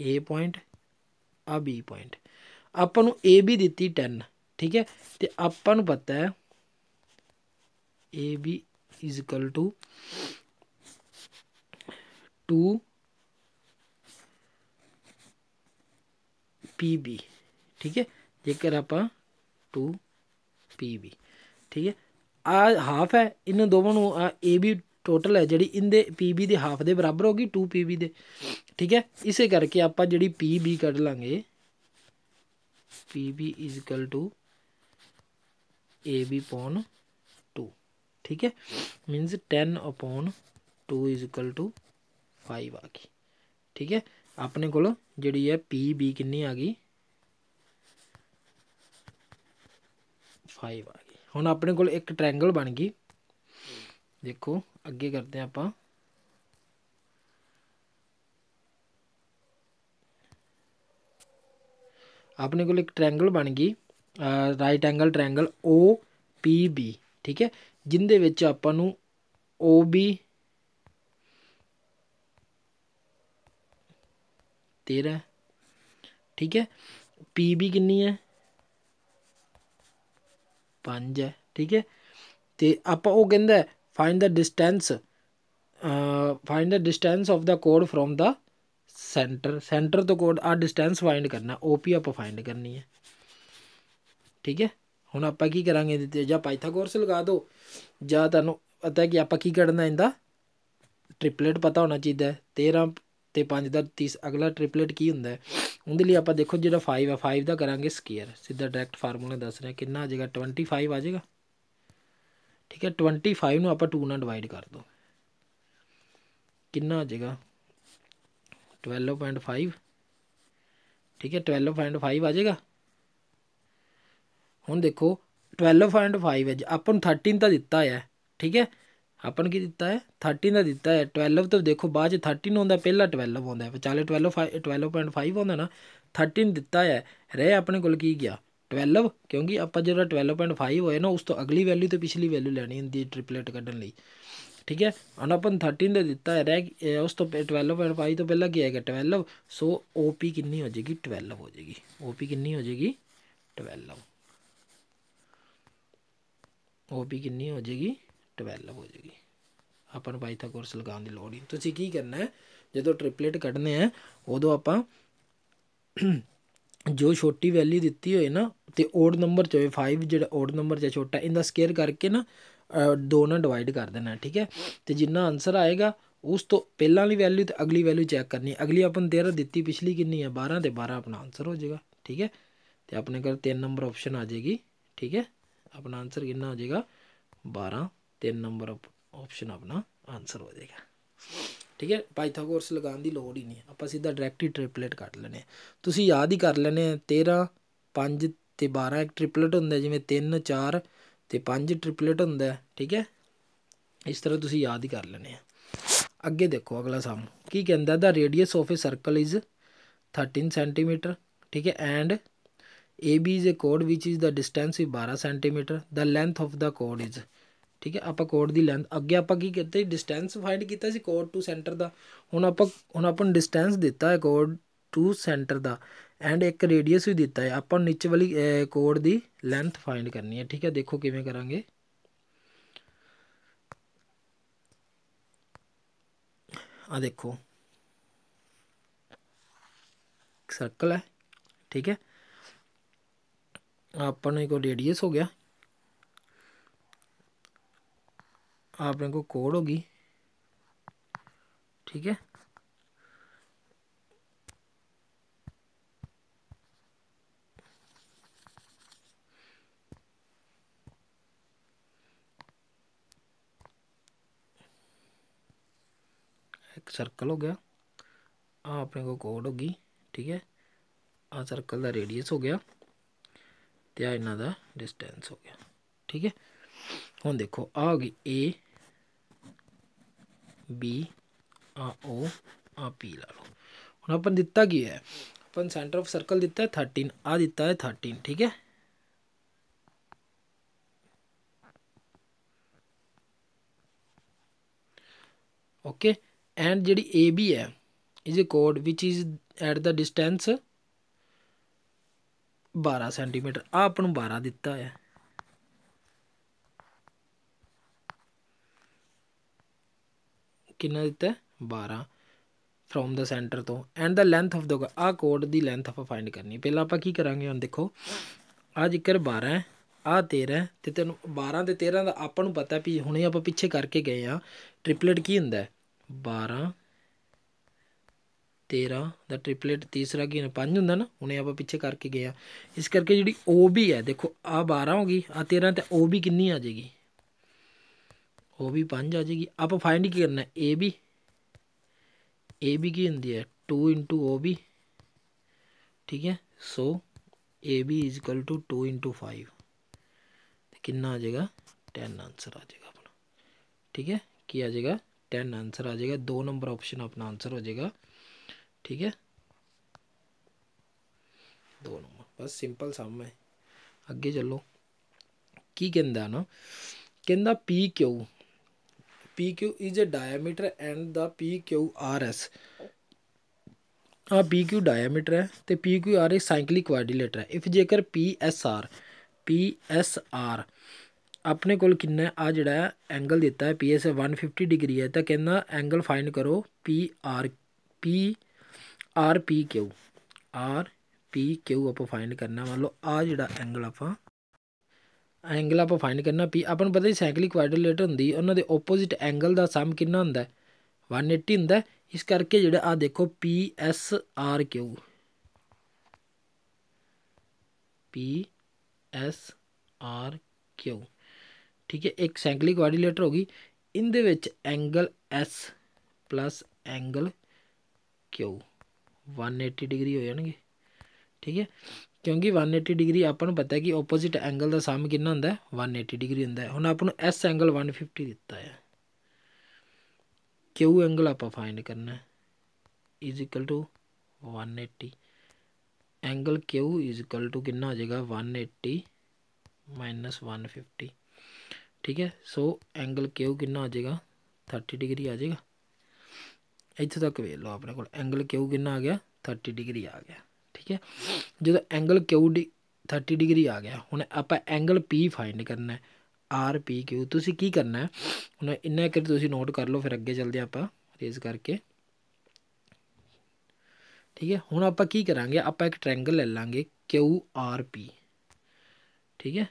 A ਪੁਆਇੰਟ ਆ B ਪੁਆਇੰਟ ਆਪਾਂ ਨੂੰ A ਦਿੱਤੀ 10 ਠੀਕ ਹੈ ਤੇ ਆਪਾਂ ਨੂੰ ਪਤਾ ਹੈ AB is equal to 2 PB ਠੀਕ ਹੈ ਜੇਕਰ ਆਪਾਂ 2 PB ਠੀਕ ਹੈ ਆ ਹਾਫ ਹੈ ਇਹਨਾਂ ਦੋਵਾਂ ਨੂੰ ਆ ਏ ਵੀ ਟੋਟਲ ਹੈ ਜਿਹੜੀ ਇਹਦੇ ਪੀਬੀ ਦੇ ਹਾਫ ਦੇ ਬਰਾਬਰ ਹੋਗੀ 2 ਪੀਬੀ ਦੇ ਠੀਕ ਹੈ ਇਸੇ ਕਰਕੇ ਆਪਾਂ ਜਿਹੜੀ ਪੀਬੀ ਕੱਢ ਲਾਂਗੇ PB is equal to AB upon 2 ਠੀਕ ਹੈ means 10 upon 2 is equal to 5 ਆ ਗਈ ਠੀਕ ਹੈ ਆਪਣੇ ਕੋਲ ਜਿਹੜੀ ਹੈ ਪੀਬੀ ਕਿੰਨੀ ਆ ਗਈ 5 ਆ ਗਈ ਹੁਣ ਆਪਣੇ ਕੋਲ ਇੱਕ ਟ੍ਰਾਇੰਗਲ ਬਣ ਗਈ ਦੇਖੋ ਅੱਗੇ ਕਰਦੇ ਆਪਾਂ ਆਪਣੇ ਕੋਲ ਇੱਕ ਟ੍ਰਾਇੰਗਲ ਬਣ ਗਈ right angle triangle O P B ਠੀਕ ਹੈ ਜਿੰਦੇ ਵਿੱਚ ਆਪਾਂ ਨੂੰ ਓ ਬੀ 13 ਠੀਕ ਹੈ ਪੀ ਬੀ ਕਿੰਨੀ ਹੈ 5 ਹੈ ਠੀਕ ਹੈ ਤੇ ਆਪਾਂ ਉਹ ਕਹਿੰਦਾ find the distance find the distance of ਦਾ ਕੋਡ ਫਰੋਮ ਦਾ ਸੈਂਟਰ ਸੈਂਟਰ ਤੋਂ ਕੋਡ ਆ ਡਿਸਟੈਂਸ ਫਾਈਂਡ ਕਰਨਾ ਓਪੀ ਆਪਾਂ ਫਾਈਂਡ ਕਰਨੀ ਹੈ ਠੀਕ ਹੈ ਹੁਣ ਆਪਾਂ ਕੀ ਕਰਾਂਗੇ ਦਿੱਤੇ ਜਾਂ ਪਾਈਥਾਗੋਰਸ ਲਗਾ ਦਿਓ ਜਾਂ ਤੁਹਾਨੂੰ ਪਤਾ ਹੈ ਕਿ ਆਪਾਂ ਕੀ ਕਰਨਾ ਇਹਦਾ ਟ੍ਰਿਪਲੇਟ ਪਤਾ ਹੋਣਾ ਚਾਹੀਦਾ 13 ਤੇ 5 ਦਾ 30 ਅਗਲਾ ਟ੍ਰਿਪਲੇਟ ਕੀ ਹੁੰਦਾ ਹੈ ਉਹਦੇ ਲਈ ਆਪਾਂ ਦੇਖੋ ਜਿਹੜਾ 5 ਹੈ 5 ਦਾ ਕਰਾਂਗੇ ਸਕੁਅਰ ਸਿੱਧਾ ਡਾਇਰੈਕਟ ਫਾਰਮੂਲਾ ਦੱਸ ਰਿਹਾ ਕਿੰਨਾ ਆ ਜਾਏਗਾ 25 ਆ ਜਾਏਗਾ ਠੀਕ ਹੈ 25 ਨੂੰ ਆਪਾਂ 2 ਨਾਲ ਡਿਵਾਈਡ ਕਰ ਦੋ ਕਿੰਨਾ ਆ ਜਾਏਗਾ 12.5 ਠੀਕ ਹੈ 12.5 ਆ ਜਾਏਗਾ ਹੁਣ ਦੇਖੋ 12.5 ਹੈ ਆਪਾਂ ਨੂੰ 13 ਤਾਂ ਦਿੱਤਾ ਹੈ ਠੀਕ ਹੈ ਆਪਾਂ ਕੀ ਦਿੱਤਾ ਹੈ 13 ਦਾ ਦਿੱਤਾ ਹੈ 12 ਤੋਂ ਦੇਖੋ ਬਾਅਦ 'ਚ 13 ਆਉਂਦਾ ਪਹਿਲਾ 12 ਆਉਂਦਾ ਵਿਚਾਲੇ 12 ਫਾਈ ਟਵੈਲਵ ਆਉਂਦਾ ਨਾ 13 ਦਿੱਤਾ ਹੈ ਰਹਿ ਆਪਣੇ ਕੋਲ ਕੀ ਗਿਆ 12 ਕਿਉਂਕਿ ਆਪਾਂ ਜਿਹੜਾ 12.5 ਹੋਇਆ ਨਾ ਉਸ ਤੋਂ ਅਗਲੀ ਵੈਲਿਊ ਤੇ ਪਿਛਲੀ ਵੈਲਿਊ ਲੈਣੀ ਹੁੰਦੀ ਹੈ ਟ੍ਰਿਪਲੇਟ ਕੱਢਣ ਲਈ ਠੀਕ ਹੈ ਹੁਣ ਆਪਾਂ 13 ਦਾ ਦਿੱਤਾ ਹੈ ਰਹਿ ਉਸ ਤੋਂ 12.5 ਤੋਂ ਪਹਿਲਾਂ ਕੀ ਆਏਗਾ 12 ਸੋ OP ਕਿੰਨੀ ਹੋ ਜਾਏਗੀ 12 ਹੋ ਜਾਏਗੀ OP ਕਿੰਨੀ ਹੋ ਜਾਏਗੀ 12 OP ਕਿੰਨੀ ਹੋ ਜਾਏਗੀ 12 ਹੋ ਜੂਗੀ ਆਪਾਂ ਨੂੰ ਪਾਈਥਾਗੋਰਸ ਲਗਾਉਣ ਦੀ ਲੋੜ ਨਹੀਂ ਤੁਸੀਂ ਕੀ ਕਰਨਾ ਹੈ ਜਦੋਂ ਟ੍ਰਿਪਲੇਟ ਕੱਢਨੇ ਆ ਉਦੋਂ ਆਪਾਂ ਜੋ ਛੋਟੀ ਵੈਲਿਊ ਦਿੱਤੀ ਹੋਏ ਨਾ ਤੇ ਓਡ ਨੰਬਰ ਚ ਹੋਏ 5 ਜਿਹੜਾ ਓਡ ਨੰਬਰ ਜਾਂ ਛੋਟਾ ਇਹਦਾ ਸਕੇਅਰ ਕਰਕੇ ਨਾ ਦੋ ਨਾਲ ਡਿਵਾਈਡ ਕਰ ਦੇਣਾ ਠੀਕ ਹੈ ਤੇ ਜਿੰਨਾ ਆਨਸਰ ਆਏਗਾ ਉਸ ਤੋਂ ਪਹਿਲਾਂ ਵਾਲੀ ਵੈਲਿਊ ਤੇ ਅਗਲੀ ਵੈਲਿਊ ਚੈੱਕ ਕਰਨੀ ਅਗਲੀ ਆਪਾਂ 13 ਦਿੱਤੀ ਪਿਛਲੀ ਕਿੰਨੀ ਹੈ 12 ਤੇ 12 ਆਪਣਾ ਆਨਸਰ ਹੋ ਜਾਏਗਾ ਠੀਕ ਹੈ ਤੇ ਆਪਣੇ ਕੋਲ ਤਿੰਨ ਨੰਬਰ ਆਪਸ਼ਨ ਆ ਜਾਏਗੀ ਠੀਕ ਹੈ ਆਪਣਾ ਆਨਸਰ ਕਿੰਨਾ ਹੋ ਜਾਏਗਾ 12 ਤਿੰਨ ਨੰਬਰ ਆਪਸ਼ਨ ਆਪਣਾ ਆਨਸਰ ਹੋ ਜਾਏਗਾ ਠੀਕ ਹੈ ਪਾਈਥਾਗੋਰਸ ਲਗਾਉਣ ਦੀ ਲੋੜ ਹੀ ਨਹੀਂ ਆਪਾਂ ਸਿੱਧਾ ਡਾਇਰੈਕਟ ਹੀ ਟ੍ਰਿਪਲੇਟ ਕੱਢ ਲੈਣੇ ਤੁਸੀਂ ਯਾਦ ਹੀ ਕਰ ਲੈਣੇ 13 5 ਤੇ 12 ਇੱਕ ਟ੍ਰਿਪਲੇਟ ਹੁੰਦਾ ਜਿਵੇਂ 3 4 ਤੇ 5 ਟ੍ਰਿਪਲੇਟ ਹੁੰਦਾ ਠੀਕ ਹੈ ਇਸ ਤਰ੍ਹਾਂ ਤੁਸੀਂ ਯਾਦ ਹੀ ਕਰ ਲੈਣੇ ਆ ਅੱਗੇ ਦੇਖੋ ਅਗਲਾ ਸਮ ਕੀ ਕਹਿੰਦਾ the radius of a circle is 13 centimetre ਠੀਕ ਹੈ ਐਂਡ AB ਇਜ਼ ਅ ਕੋਡ which is the distance is 12 centimetre the length of ਦਾ ਕੋਡ ਇਜ਼ ਠੀਕ ਹੈ ਆਪਾਂ ਕੋਰਡ ਦੀ ਲੈਂਥ ਅੱਗੇ ਆਪਾਂ ਕੀ ਕੀਤਾ ਡਿਸਟੈਂਸ ਫਾਈਂਡ ਕੀਤਾ ਸੀ ਕੋਰਡ ਟੂ ਸੈਂਟਰ ਦਾ ਹੁਣ ਆਪਾਂ ਹੁਣ ਆਪਾਂ ਨੂੰ ਡਿਸਟੈਂਸ ਦਿੱਤਾ ਹੈ ਕੋਰਡ ਟੂ ਸੈਂਟਰ ਦਾ ਐਂਡ ਇੱਕ ਰੇਡੀਅਸ ਵੀ ਦਿੱਤਾ ਹੈ ਆਪਾਂ ਨੀਚੇ ਵਾਲੀ ਕੋਰਡ ਦੀ ਲੈਂਥ ਫਾਈਂਡ ਕਰਨੀ ਹੈ ਠੀਕ ਹੈ ਦੇਖੋ ਕਿਵੇਂ ਕਰਾਂਗੇ ਆ ਦੇਖੋ ਸਰਕਲ ਹੈ ਠੀਕ ਹੈ ਆਪਾਂ ਨੂੰ ਇੱਕ ਰੇਡੀਅਸ ਹੋ ਗਿਆ आप को कोड होगी ठीक है एक सर्कल हो गया आ को कोड होगी ठीक है आ सर्कल का रेडियस हो गया तो इन्हों का डिस्टेंस हो गया ठीक है हम देखो आ गई A B uh O uh P ला लो हूँ अपन दिता की है अपन सेंटर ऑफ सर्कल दिता है थर्टीन आ दिता है थर्टीन ठीक है ओके एंड जी ए बी है इज ए कोड which is at the distance बारह सेंटीमीटर आ अपन बारह दिता है ਕਿੰਨਾ ਦਿੱਤਾ 12 ਫਰੋਮ ਦਾ ਸੈਂਟਰ ਤੋਂ and the length of the ਆ ਕੋਡ ਦੀ ਲੈਂਥ ਆਪਾਂ ਫਾਈਂਡ ਕਰਨੀ ਪਹਿਲਾਂ ਆਪਾਂ ਕੀ ਕਰਾਂਗੇ ਹੁਣ ਦੇਖੋ ਆ ਜਿੱਕਰ 12 ਹੈ ਆ 13 ਤੇ ਤੈਨੂੰ 12 ਤੇ 13 ਦਾ ਆਪਾਂ ਨੂੰ ਪਤਾ ਵੀ ਹੁਣੇ ਆਪਾਂ ਪਿੱਛੇ ਕਰਕੇ ਗਏ ਆ ਟ੍ਰਿਪਲੇਟ ਕੀ ਹੁੰਦਾ ਹੈ 12 13 ਦਾ ਟ੍ਰਿਪਲੇਟ ਤੀਸਰਾ ਕੀ ਨਾ 5 ਹੁੰਦਾ ਨਾ ਹੁਣੇ ਆਪਾਂ ਪਿੱਛੇ ਕਰਕੇ ਗਏ ਆ ਇਸ ਕਰਕੇ ਜਿਹੜੀ OB ਹੈ ਦੇਖੋ ਆ 12 ਹੋ ਗਈ ਆ 13 ਤੇ OB ਕਿੰਨੀ ਆ ਜਾਏਗੀ आ जाएगी आप फाइंड की करना है ए बी ए बी की होती है टू इंटू ओ बी ठीक है so A B is equal to two into five कितना आ जाएगा टेन आंसर आ जाएगा अपना ठीक है क्या आ जाएगा टेन आंसर आ जाएगा दो नंबर ऑप्शन अपना आंसर हो जाएगा ठीक है दो नंबर बस सिंपल सम है अगे चलो की कहता ना कहता P Q P Q is a diameter and the P Q R S हाँ पी क्यू डायामीटर है तो पी क्यू आर एक साइकिल कोआर्डीनेटर है इफ जेकर P S R P S R अपने को जड़ा एंगल दिता है P S one fifty degree है तो कहना एंगल फाइन करो P R P R P Q R P Q आप फाइन करना मान लो आ जड़ा एंगल आप ਐਂਗਲ ਆਪਾਂ ਫਾਈਂਡ ਕਰਨਾ ਪੀ ਆਪਾਂ ਨੂੰ ਪਤਾ ਹੀ ਸਾਈਕਲਿਕ ਵਾਈਡੋਲੇਟਰ ਹੁੰਦੀ ਉਹਨਾਂ ਦੇ ਆਪੋਜ਼ਿਟ ਐਂਗਲ ਦਾ ਸਮ ਕਿੰਨਾ ਹੁੰਦਾ 180 ਹੁੰਦਾ ਇਸ ਕਰਕੇ ਜਿਹੜਾ ਆ ਦੇਖੋ P S R Q P S R Q ਠੀਕ ਹੈ ਇੱਕ ਸਾਈਕਲਿਕ ਵਾਈਡੋਲੇਟਰ ਹੋ ਗਈ ਇਹਦੇ ਵਿੱਚ angle S plus angle Q 180 degree ਹੋ ਜਾਣਗੇ ਠੀਕ ਹੈ ਕਿਉਂਕਿ 180 ਡਿਗਰੀ ਆਪਾਂ ਨੂੰ ਪਤਾ ਹੈ ਕਿ ਆਪੋਜ਼ਿਟ ਐਂਗਲ ਦਾ ਸਮ ਕਿੰਨਾ ਹੁੰਦਾ 180 ਡਿਗਰੀ ਹੁੰਦਾ ਹੈ ਹੁਣ ਆਪਾਂ ਨੂੰ ਐਸ ਐਂਗਲ 150 ਦਿੱਤਾ ਹੈ ਕਿਊ ਐਂਗਲ ਆਪਾਂ ਫਾਈਂਡ ਕਰਨਾ ਹੈ is to 180 angle Q is to ਕਿੰਨਾ ਹੋ ਜਾਏਗਾ 180 150 ਠੀਕ ਹੈ ਸੋ ਐਂਗਲ Q ਕਿੰਨਾ ਆ ਜਾਏਗਾ 30 ਡਿਗਰੀ ਆ ਜਾਏਗਾ ਇੱਥੇ ਤੱਕ ਵੇਖ ਲਓ ਆਪਣੇ ਕੋਲ ਐਂਗਲ Q ਕਿੰਨਾ ਆ ਗਿਆ 30 ਡਿਗਰੀ ਆ ਗਿਆ ਠੀਕ ਹੈ ਜਦੋਂ ਐਂਗਲ ਕਿਊ ਡੀ 30 ਡਿਗਰੀ ਆ ਗਿਆ ਹੁਣ ਆਪਾਂ ਐਂਗਲ ਪੀ ਫਾਈਂਡ ਕਰਨਾ ਹੈ ਆਰ ਪੀ ਕਿਊ ਤੁਸੀਂ ਕੀ ਕਰਨਾ ਹੈ ਹੁਣ ਇੰਨਾ ਕਰ ਤੁਸੀਂ ਨੋਟ ਕਰ ਲਓ ਫਿਰ ਅੱਗੇ ਚੱਲਦੇ ਆਪਾਂ ਰੇਜ਼ ਕਰਕੇ ਠੀਕ ਹੈ ਹੁਣ ਆਪਾਂ ਕੀ ਕਰਾਂਗੇ ਆਪਾਂ ਇੱਕ ਟ੍ਰਾਇੰਗਲ ਲੈ ਲਾਂਗੇ ਕਿਊ ਆਰ ਪੀ ठीक है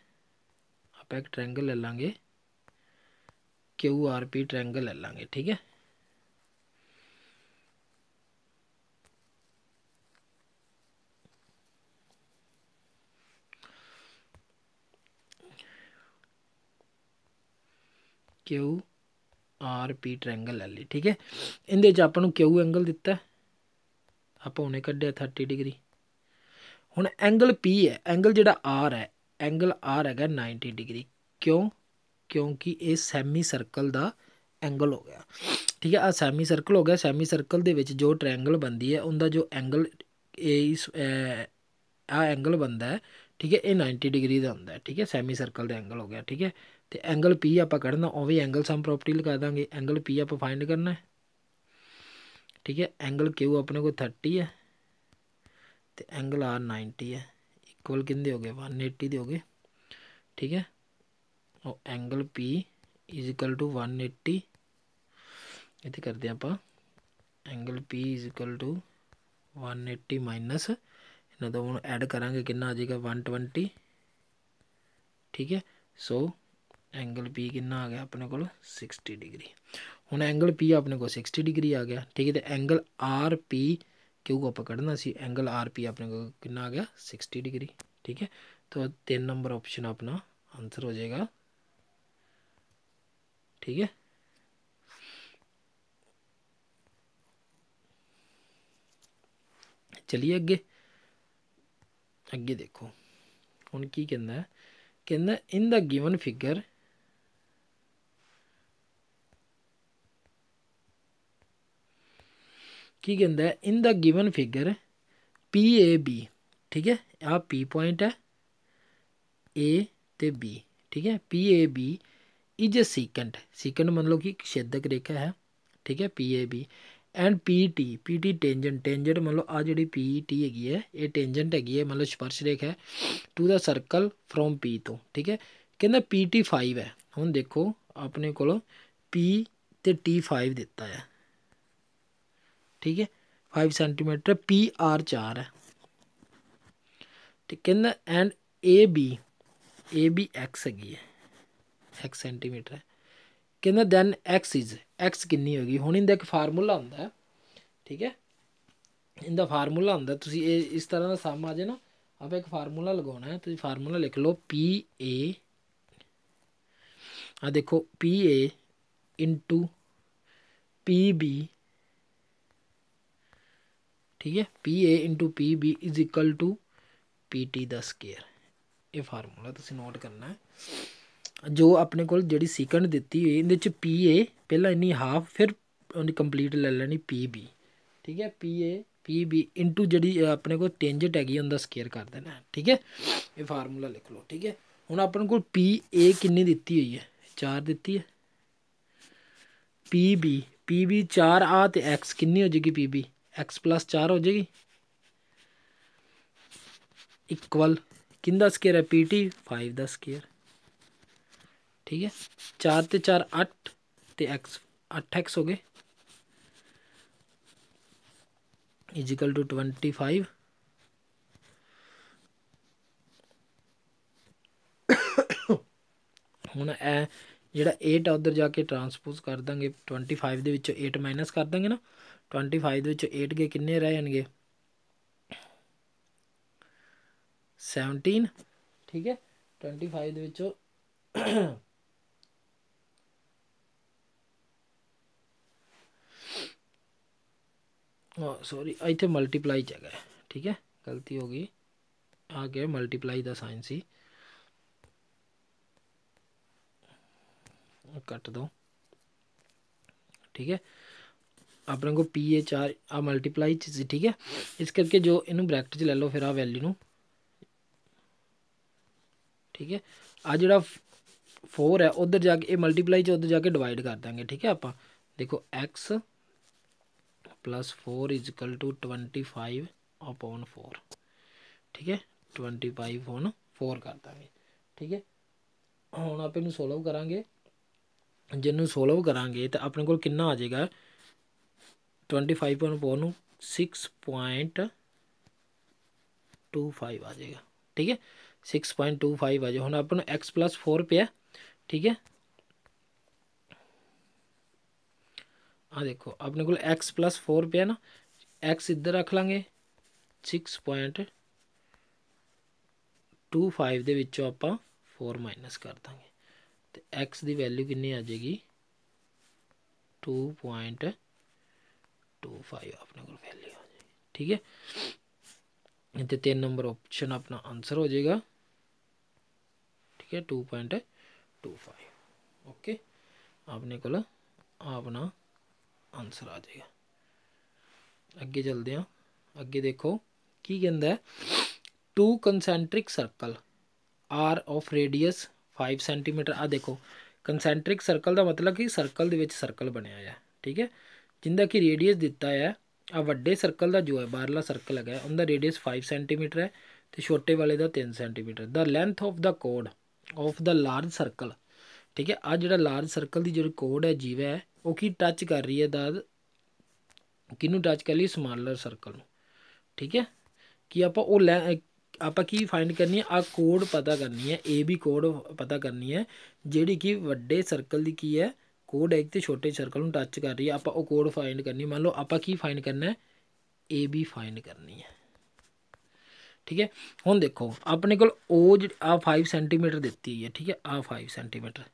आप एक ट्रैंगल ले लेंगे क्यू आर पी ट्रैंगल ले लेंगे ठीक है ਕਿਊ ਆਰ ਪੀ ਟ੍ਰਾਇੰਗਲ ਲੈ ਲਈ ਠੀਕ ਹੈ ਇਹਦੇ ਚ ਆਪਾਂ ਨੂੰ ਕਿਊ ਐਂਗਲ ਦਿੱਤਾ ਆਪਾਂ ਉਹਨੇ ਕੱਢਿਆ 30 ਡਿਗਰੀ ਹੁਣ ਐਂਗਲ P ਹੈ ਐਂਗਲ ਜਿਹੜਾ R ਹੈ ਐਂਗਲ R ਹੈਗਾ 90 ਡਿਗਰੀ ਕਿਉਂ ਕਿਉਂਕਿ ਇਹ ਸੈਮੀ ਸਰਕਲ ਦਾ ਐਂਗਲ ਹੋ ਗਿਆ ਠੀਕ ਹੈ ਆ ਸੈਮੀ ਸਰਕਲ ਹੋ ਗਿਆ ਸੈਮੀ ਸਰਕਲ ਦੇ ਵਿੱਚ ਜੋ ਟ੍ਰਾਇੰਗਲ ਬੰਦੀ ਹੈ ਉਹਦਾ ਜੋ ਐਂਗਲ ਇਹ ਇਸ ਆ ਐਂਗਲ ਬੰਦਾ ਹੈ ਠੀਕ ਹੈ ਇਹ 90 ਡਿਗਰੀ ਦਾ ਹੁੰਦਾ ਹੈ ਠੀਕ ਹੈ ਸੈਮੀ ਸਰਕਲ ਦਾ ਐਂਗਲ ਹੋ ਗਿਆ ਠੀਕ ਹੈ ਤੇ ਐਂਗਲ P ਆਪਾਂ ਕੱਢਣਾ ਉਵੇਂ ਐਂਗਲ ਸਮ ਪ੍ਰੋਪਰਟੀ ਲਗਾ ਦਾਂਗੇ ਐਂਗਲ P ਆਪਾਂ ਫਾਈਂਡ ਕਰਨਾ ਹੈ ਠੀਕ ਹੈ ਐਂਗਲ Q ਆਪਣੇ ਕੋਲ 30 ਹੈ ਤੇ ਐਂਗਲ R 90 ਹੈ ਇਕੁਅਲ ਕਿੰਦੇ ਹੋ ਗਏ 180 ਦੇ ਹੋ ਗਏ ਠੀਕ ਹੈ ਉਹ angle P is equal to 180 ਇੱਥੇ ਕਰਦੇ ਆਪਾਂ angle P is equal to 180 minus ਇਹਨਾਂ ਦਾ ਹੁਣ ਐਡ ਕਰਾਂਗੇ ਕਿੰਨਾ ਆ ਜਾਏਗਾ 120 ਠੀਕ ਹੈ ਸੋ ਐਂਗਲ P ਕਿੰਨਾ ਆ ਗਿਆ ਆਪਣੇ ਕੋਲ 60 ਡਿਗਰੀ ਹੁਣ ਐਂਗਲ P ਆਪਣੇ ਕੋਲ 60 ਡਿਗਰੀ ਆ ਗਿਆ ਠੀਕ ਹੈ ਤੇ ਐਂਗਲ RP ਕਿਉਂ ਆਪਾਂ ਕੱਢਣਾ ਸੀ ਐਂਗਲ RP ਆਪਣੇ ਕੋਲ ਕਿੰਨਾ ਆ ਗਿਆ 60 ਡਿਗਰੀ ਠੀਕ ਹੈ ਤਾਂ ਤਿੰਨ ਨੰਬਰ ऑप्शन ਆਪਣਾ ਆਨਸਰ ਹੋ ਜਾਏਗਾ ਠੀਕ ਹੈ ਚਲਿਏ ਅੱਗੇ ਅੱਗੇ ਦੇਖੋ ਹੁਣ ਕੀ ਕਹਿੰਦਾ है कहना इन द गिवन फिगर की ਕਹਿੰਦਾ in the given figure P A B ठीक है आ पी पॉइंट है ए ਤੇ ਬੀ ठीक है P A B is a secant secant मतलब कि छेदक रेखा है ठीक है P A B and P T P T tangent tangent मतलब आ जी पी टी हैगी है ये टेंजेंट हैगी है मतलब स्पर्श रेखा है to the circle from P तो ठीक है क्या पी टी फाइव है हम देखो अपने को पी तो टी फाइव दिता है ठीक है फाइव सेंटीमीटर पी आर चार है ठीक है and A B A B X हैगी है एक्स सेंटीमीटर है ਕਹਿੰਦਾ ਦੈਨ x ਇਜ਼ x ਕਿੰਨੀ ਹੋਗੀ ਹੁਣ ਇਹਦਾ ਇੱਕ ਫਾਰਮੂਲਾ ਹੁੰਦਾ ਠੀਕ ਹੈ ਇਹਦਾ ਫਾਰਮੂਲਾ ਹੁੰਦਾ ਤੁਸੀਂ ਇਹ ਇਸ ਤਰ੍ਹਾਂ ਦਾ ਸਮ ਆ ਜੇ ਨਾ ਆਪਾਂ ਇੱਕ ਫਾਰਮੂਲਾ ਲਗਾਉਣਾ ਹੈ ਤੁਸੀਂ ਫਾਰਮੂਲਾ ਲਿਖ ਲਓ p a ਆ ਦੇਖੋ p a p b ਠੀਕ ਹੈ ਪੀ A into PB is equal PT ਦਾ ਸਕੁਅਰ ਇਹ ਫਾਰਮੂਲਾ ਤੁਸੀਂ ਨੋਟ ਕਰਨਾ ਹੈ ਜੋ ਆਪਣੇ ਕੋਲ ਜਿਹੜੀ ਸੀਕੰਡ ਦਿੱਤੀ ਹੋਈ ਇਹਦੇ ਚ PA ਪਹਿਲਾਂ ਇੰਨੀ ਹਾਫ ਫਿਰ ਉਹਨੇ ਕੰਪਲੀਟ ਲੈ ਲੈਣੀ PB ਠੀਕ ਹੈ PA PB into ਜਿਹੜੀ ਆਪਣੇ ਕੋਲ ਟੈਂਜੈਂਟ ਹੈਗੀ ਉਹਦਾ ਸਕੁਅਰ ਕਰ ਦੇਣਾ ਠੀਕ ਹੈ ਇਹ ਫਾਰਮੂਲਾ ਲਿਖ ਲਓ ਠੀਕ ਹੈ ਹੁਣ ਆਪਣੇ ਕੋਲ PA ਕਿੰਨੀ ਦਿੱਤੀ ਹੋਈ ਹੈ 4 ਦਿੱਤੀ ਹੈ PB PB 4 ਆ ਤੇ x ਕਿੰਨੀ ਹੋ ਜੇਗੀ PB x+4 ਹੋ ਜਾਏਗੀ ਇਕੁਅਲ ਕਿੰਦਾ ਸਕੁਅਰ ਹੈ pt 5 ਦਾ ਸਕੁਅਰ ਠੀਕ ਹੈ 4 ਤੇ 4 8 ਤੇ x 8x ਹੋ ਗਏ is equal 25 ਹੁਣ ਇਹ ਜਿਹੜਾ 8 ਉਧਰ ਜਾ ਕੇ ਟਰਾਂਸਪੋਜ਼ ਕਰ ਦਾਂਗੇ 25 ਦੇ ਵਿੱਚੋਂ 8 ਮਾਈਨਸ ਕਰ ਦਾਂਗੇ ਨਾ 25 ਦੇ ਵਿੱਚੋਂ 8 ਗਏ ਕਿੰਨੇ ਰਹਿ ਜਾਣਗੇ 17 ਠੀਕ ਹੈ 25 ਦੇ ਵਿੱਚੋਂ 哦 ਸੌਰੀ ਇੱਥੇ ਮਲਟੀਪਲਾਈ ਚ ਹੈਗਾ ਠੀਕ ਹੈ ਗਲਤੀ ਹੋ ਗਈ ਆ ਗਿਆ ਮਲਟੀਪਲਾਈ ਦਾ ਸਾਈਨ ਸੀ ਕੱਟ ਦੋ ठीक है अपने को पी एच ਆ ਮਲਟੀਪਲਾਈ मल्टीप्लाई ਠੀਕ ਹੈ ਇਸ ਕਰਕੇ ਜੋ ਇਹਨੂੰ ਬ੍ਰੈਕਟ ਚ ਲੈ ਲਓ ਫਿਰ ਆ ਵੈਲਿਊ ਨੂੰ ਠੀਕ ਹੈ ਆ ਜਿਹੜਾ 4 ਹੈ ਉਧਰ ਜਾ ਕੇ ਇਹ ਮਲਟੀਪਲਾਈ ਚ ਉਧਰ ਜਾ ਕੇ ਡਿਵਾਈਡ ਕਰ ਦਾਂਗੇ ਠੀਕ ਹੈ ਆਪਾਂ ਦੇਖੋ x 4 25 upon 4 ਠੀਕ ਹੈ 25 ਹੁਣ 4 ਕਰ ਦਾਂਗੇ ਠੀਕ ਹੈ ਹੁਣ ਆਪਾਂ ਇਹਨੂੰ ਸੋਲਵ ਕਰਾਂਗੇ ਜਿਹਨੂੰ ਸੋਲਵ ਕਰਾਂਗੇ ਤਾਂ ਆਪਣੇ ਕੋਲ ਕਿੰਨਾ ਆ ਜਾਏਗਾ 25.4 ਨੂੰ 6.25 ਆ ਜਾਏਗਾ ਠੀਕ ਹੈ 6.25 ਆ ਜਾਏ ਹੁਣ ਆਪਾਂ ਨੂੰ x 4 ਪਿਆ ਠੀਕ ਹੈ ਆ ਦੇਖੋ ਆਪਣੇ ਕੋਲ x 4 ਪਿਆ ਨਾ x ਇੱਧਰ ਰੱਖ ਲਾਂਗੇ 6.25 ਦੇ ਵਿੱਚੋਂ ਆਪਾਂ 4 ਮਾਈਨਸ ਕਰ ਦਾਂਗੇ तो एक्स की वैल्यू कि आ जाएगी टू पॉइंट टू फाइव अपने को वैल्यू आ जाएगी ठीक है तो तीन नंबर ऑप्शन अपना आंसर हो जाएगा ठीक है two point two five okay अपने को अपना आंसर आ जाएगा अगे चलते हैं अगे देखो की कहता है two concentric circle are of radius 5 centimetre ਆ ਦੇਖੋ ਕੰਸੈਂਟ੍ਰਿਕ ਸਰਕਲ ਦਾ ਮਤਲਬ ਕਿ ਸਰਕਲ ਦੇ ਵਿੱਚ ਸਰਕਲ ਬਣਿਆ ਆ ਠੀਕ ਹੈ ਜਿੰਦਾ ਕਿ ਰੇਡੀਅਸ ਦਿੱਤਾ ਹੈ ਆ ਵੱਡੇ ਸਰਕਲ ਦਾ ਜੋ ਹੈ ਬਾਹਰਲਾ ਸਰਕਲ ਹੈਗਾ ਉਹਦਾ ਰੇਡੀਅਸ 5 ਸੈਂਟੀਮੀਟਰ ਹੈ ਤੇ ਛੋਟੇ ਵਾਲੇ ਦਾ 3 ਸੈਂਟੀਮੀਟਰ ਦਾ ਲੈਂਥ ਆਫ ਦਾ ਕੋਡ ਆਫ ਦਾ ਲਾਰਜ ਸਰਕਲ ਠੀਕ ਹੈ ਆ ਜਿਹੜਾ ਲਾਰਜ ਸਰਕਲ ਦੀ ਜਿਹੜੀ ਕੋਡ ਹੈ ਜੀਵ ਹੈ ਉਹ ਕੀ ਟੱਚ ਕਰ ਰਹੀ ਹੈ ਦਾ ਕਿਹਨੂੰ ਟੱਚ ਕਰ ਲਈ ਸਮਾਲਰ ਸਰਕਲ ਨੂੰ ਠੀਕ ਹੈ ਕਿ ਆਪਾਂ ਉਹ ਆਪਾਂ ਕੀ ਫਾਈਂਡ ਕਰਨੀ ਹੈ ਆ ਕੋਡ ਪਤਾ ਕਰਨੀ ਹੈ ਏ ਬੀ ਕੋਡ ਪਤਾ ਕਰਨੀ ਹੈ ਜਿਹੜੀ ਕਿ ਵੱਡੇ ਸਰਕਲ ਦੀ ਕੀ ਹੈ ਕੋਡ ਹੈ ਤੇ ਛੋਟੇ ਸਰਕਲ ਨੂੰ ਟੱਚ ਕਰ ਰਹੀ ਹੈ ਆਪਾਂ ਉਹ ਕੋਡ ਫਾਈਂਡ ਕਰਨੀ ਮੰਨ ਲਓ ਆਪਾਂ ਕੀ ਫਾਈਂਡ ਕਰਨਾ ਹੈ ਏ ਬੀ ਫਾਈਂਡ ਕਰਨੀ ਹੈ ठीक है हम देखो अपने को आ फाइव सेंटीमीटर देती हुई है ठीक है आ फाइव सेंटीमीटर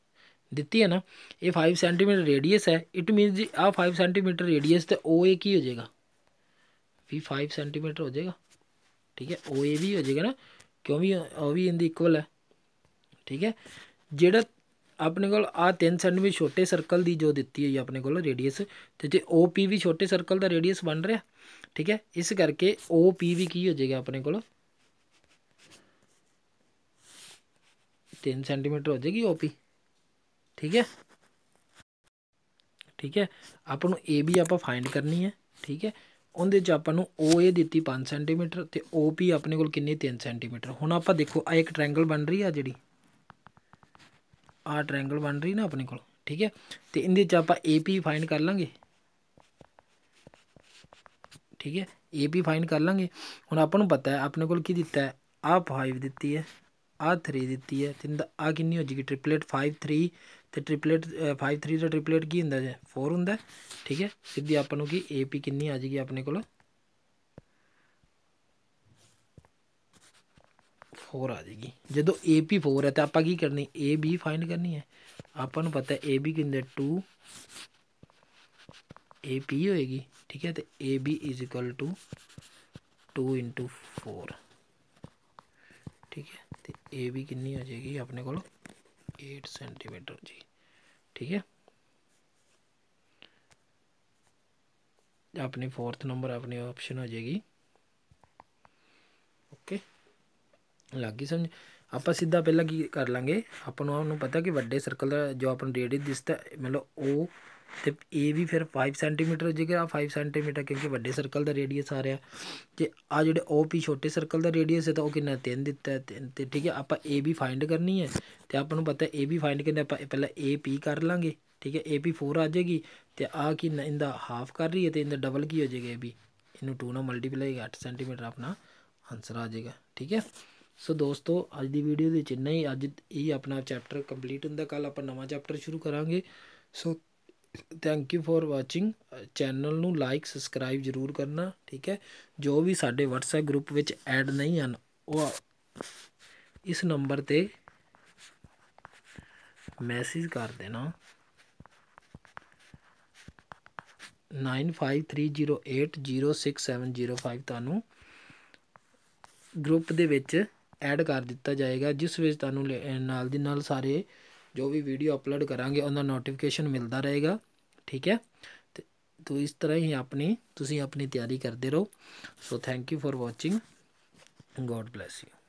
ਦਿੱਤੀ ਹੈ ਨਾ ਇਹ 5 ਸੈਂਟੀਮੀਟਰ ਰੇਡੀਅਸ ਹੈ ਇਟ ਮੀਨਸ ਜੀ ਆ 5 ਸੈਂਟੀਮੀਟਰ ਰੇਡੀਅਸ ਤੇ OA ਕੀ ਹੋ ਜਾਏਗਾ ਵੀ 5 ਸੈਂਟੀਮੀਟਰ ਹੋ ਜਾਏਗਾ ਠੀਕ ਹੈ ਉਹ ਵੀ ਹੋ ਜਾਏਗਾ ਨਾ ਕਿਉਂ ਵੀ ਉਹ ਵੀ ਇਹਦੇ ਇਕੁਅਲ ਹੈ ਠੀਕ ਹੈ ਜਿਹੜਾ ਆਪਣੇ ਕੋਲ ਆ 3 ਸੈਂਟੀਮੀਟਰ ਛੋਟੇ ਸਰਕਲ ਦੀ ਜੋ ਦਿੱਤੀ ਹੋਈ ਆਪਣੇ ਕੋਲ ਰੇਡੀਅਸ ਤੇ ਜੇ OP ਵੀ ਛੋਟੇ ਸਰਕਲ ਦਾ ਰੇਡੀਅਸ ਬਣ ਰਿਹਾ ਠੀਕ ਹੈ ਇਸ ਕਰਕੇ OP ਵੀ ਕੀ ਹੋ ਜਾਏਗਾ ਆਪਣੇ ਕੋਲ 3 ਸੈਂਟੀਮੀਟਰ ਹੋ ਜਾਏਗੀ OP ਠੀਕ ਹੈ ਠੀਕ ਹੈ ਆਪਾਂ ਨੂੰ AB ਆਪਾਂ ਫਾਈਂਡ ਕਰਨੀ ਹੈ ਠੀਕ ਹੈ ਉਹਦੇ 'ਚ ਆਪਾਂ ਨੂੰ OA ਦਿੱਤੀ 5 ਸੈਂਟੀਮੀਟਰ ਤੇ OP ਆਪਣੇ ਕੋਲ ਕਿੰਨੀ 3 ਸੈਂਟੀਮੀਟਰ ਹੁਣ ਆਪਾਂ ਦੇਖੋ ਆ ਇੱਕ ਟ੍ਰਾਇੰਗਲ ਬਣ ਰਹੀ ਆ ਜਿਹੜੀ ਆ ਟ੍ਰਾਇੰਗਲ ਬਣ ਰਹੀ ਨਾ ਆਪਣੇ ਕੋਲ ਠੀਕ ਹੈ ਤੇ ਇਹਦੇ 'ਚ ਆਪਾਂ AP ਫਾਈਂਡ ਕਰ ਲਾਂਗੇ ਠੀਕ ਹੈ AP ਫਾਈਂਡ ਕਰ ਲਾਂਗੇ ਹੁਣ ਆਪਾਂ ਨੂੰ ਪਤਾ ਹੈ ਆਪਣੇ ਕੋਲ ਕੀ ਦਿੱਤਾ ਹੈ ਆ 5 ਦਿੱਤੀ ਹੈ आ थ्री दी है तीन आ कि हो जाएगी ट्रिपलेट फाइव थ्री तो ट्रिपलेट फाइव थ्री का ट्रिपलेट की हों फोर हूँ ठीक है सीधी आप ए पी कि आ जाएगी अपने को फोर आ जाएगी जो ए पी फोर है तो आप की करनी ए बी फाइंड करनी है आप पता ए बी कि टू ए पी होगी ठीक है तो A B is equal to two into four ठीक है ਤੇ ਏ ਵੀ ਕਿੰਨੀ ਆ ਜਾਏਗੀ ਆਪਣੇ ਕੋਲ 8 ਸੈਂਟੀਮੀਟਰ ਜੀ ਠੀਕ ਹੈ ਆਪਣੀ 4th ਨੰਬਰ ਆਪਣੀ ਆਪਸ਼ਨ ਹੋ ਜਾਏਗੀ ਓਕੇ ਲੱਗੀ ਸਮਝ ਆਪਾਂ ਸਿੱਧਾ ਪਹਿਲਾਂ ਕੀ ਕਰ ਲਾਂਗੇ ਆਪਾਂ ਨੂੰ ਪਤਾ ਕਿ ਵੱਡੇ ਸਰਕਲ ਦਾ ਜੋ ਆਪਾਂ ਨੂੰ ਦਿਸਦਾ ਮਤਲਬ ਉਹ ਤੇ ਇਹ ਵੀ ਫਿਰ 5 ਸੈਂਟੀਮੀਟਰ ਜੇਕਰ ਆ 5 ਸੈਂਟੀਮੀਟਰ ਕਿਉਂਕਿ ਵੱਡੇ ਸਰਕਲ ਦਾ ਰੇਡੀਅਸ ਆ ਰਿਹਾ ਤੇ ਆ ਜਿਹੜੇ ਓ ਪੀ ਛੋਟੇ ਸਰਕਲ ਦਾ ਰੇਡੀਅਸ ਹੈ ਤਾਂ ਉਹ ਕਿੰਨਾ 3 ਦਿੱਤਾ ਤੇ ਠੀਕ ਹੈ ਆਪਾਂ ਏ ਵੀ ਫਾਈਂਡ ਕਰਨੀ ਹੈ ਤੇ ਆਪਾਂ ਨੂੰ ਪਤਾ ਏ ਵੀ ਫਾਈਂਡ ਕਰਨਾ ਆਪਾਂ ਪਹਿਲਾਂ ਏ ਪੀ ਕਰ ਲਾਂਗੇ ਠੀਕ ਹੈ ਏ ਪੀ 4 ਆ ਜਾਏਗੀ ਤੇ ਆ ਕੀ ਇਹਦਾ ਹਾਫ ਕਰ ਰਹੀ ਹੈ ਤੇ ਇਹਦਾ ਡਬਲ ਕੀ ਹੋ ਜਾਏਗਾ ਏ ਵੀ ਇਹਨੂੰ 2 ਨਾਲ ਮਲਟੀਪਲਾਈ 8 ਸੈਂਟੀਮੀਟਰ ਆਪਣਾ ਆਨਸਰ ਆ ਜਾਏਗਾ ਠੀਕ ਹੈ ਸੋ ਦੋਸਤੋ ਅੱਜ ਦੀ ਵੀਡੀਓ ਦੇ ਵਿੱਚ ਇੰਨਾ ਹੀ ਅੱਜ ਇਹ ਆਪਣਾ ਚੈਪਟਰ ਕੰਪਲੀਟ ਹੁੰਦਾ ਕੱਲ ਆਪਾਂ ਨਵਾਂ ਚੈਪਟਰ ਸ਼ੁਰੂ ਕਰਾਂਗੇ so thank you for watching channel ਨੂੰ ਲਾਈਕ ਸਬਸਕ੍ਰਾਈਬ ਜ਼ਰੂਰ ਕਰਨਾ ਠੀਕ ਹੈ ਜੋ ਵੀ ਸਾਡੇ ਵਟਸਐਪ ਗਰੁੱਪ ਵਿੱਚ ਐਡ ਨਹੀਂ ਹਨ ਉਹ ਇਸ ਨੰਬਰ 'ਤੇ ਮੈਸੇਜ ਕਰ ਦੇਣਾ 9530806705 ਤੁਹਾਨੂੰ ਗਰੁੱਪ ਦੇ ਵਿੱਚ ਐਡ ਕਰ ਦਿੱਤਾ ਜਾਏਗਾ ਜਿਸ ਵਿੱਚ ਤੁਹਾਨੂੰ ਨਾਲ ਦੀ ਨਾਲ ਸਾਰੇ ਜੋ ਵੀ ਵੀਡੀਓ ਅਪਲੋਡ ਕਰਾਂਗੇ ਉਹਦਾ ਨੋਟੀਫਿਕੇਸ਼ਨ ਮਿਲਦਾ ਰਹੇਗਾ ਠੀਕ ਹੈ ਤੇ ਤੋ ਇਸ ਤਰ੍ਹਾਂ ਹੀ ਆਪਣੀ ਤੁਸੀਂ ਆਪਣੀ ਤਿਆਰੀ ਕਰਦੇ ਰਹੋ so thank you for watching god bless you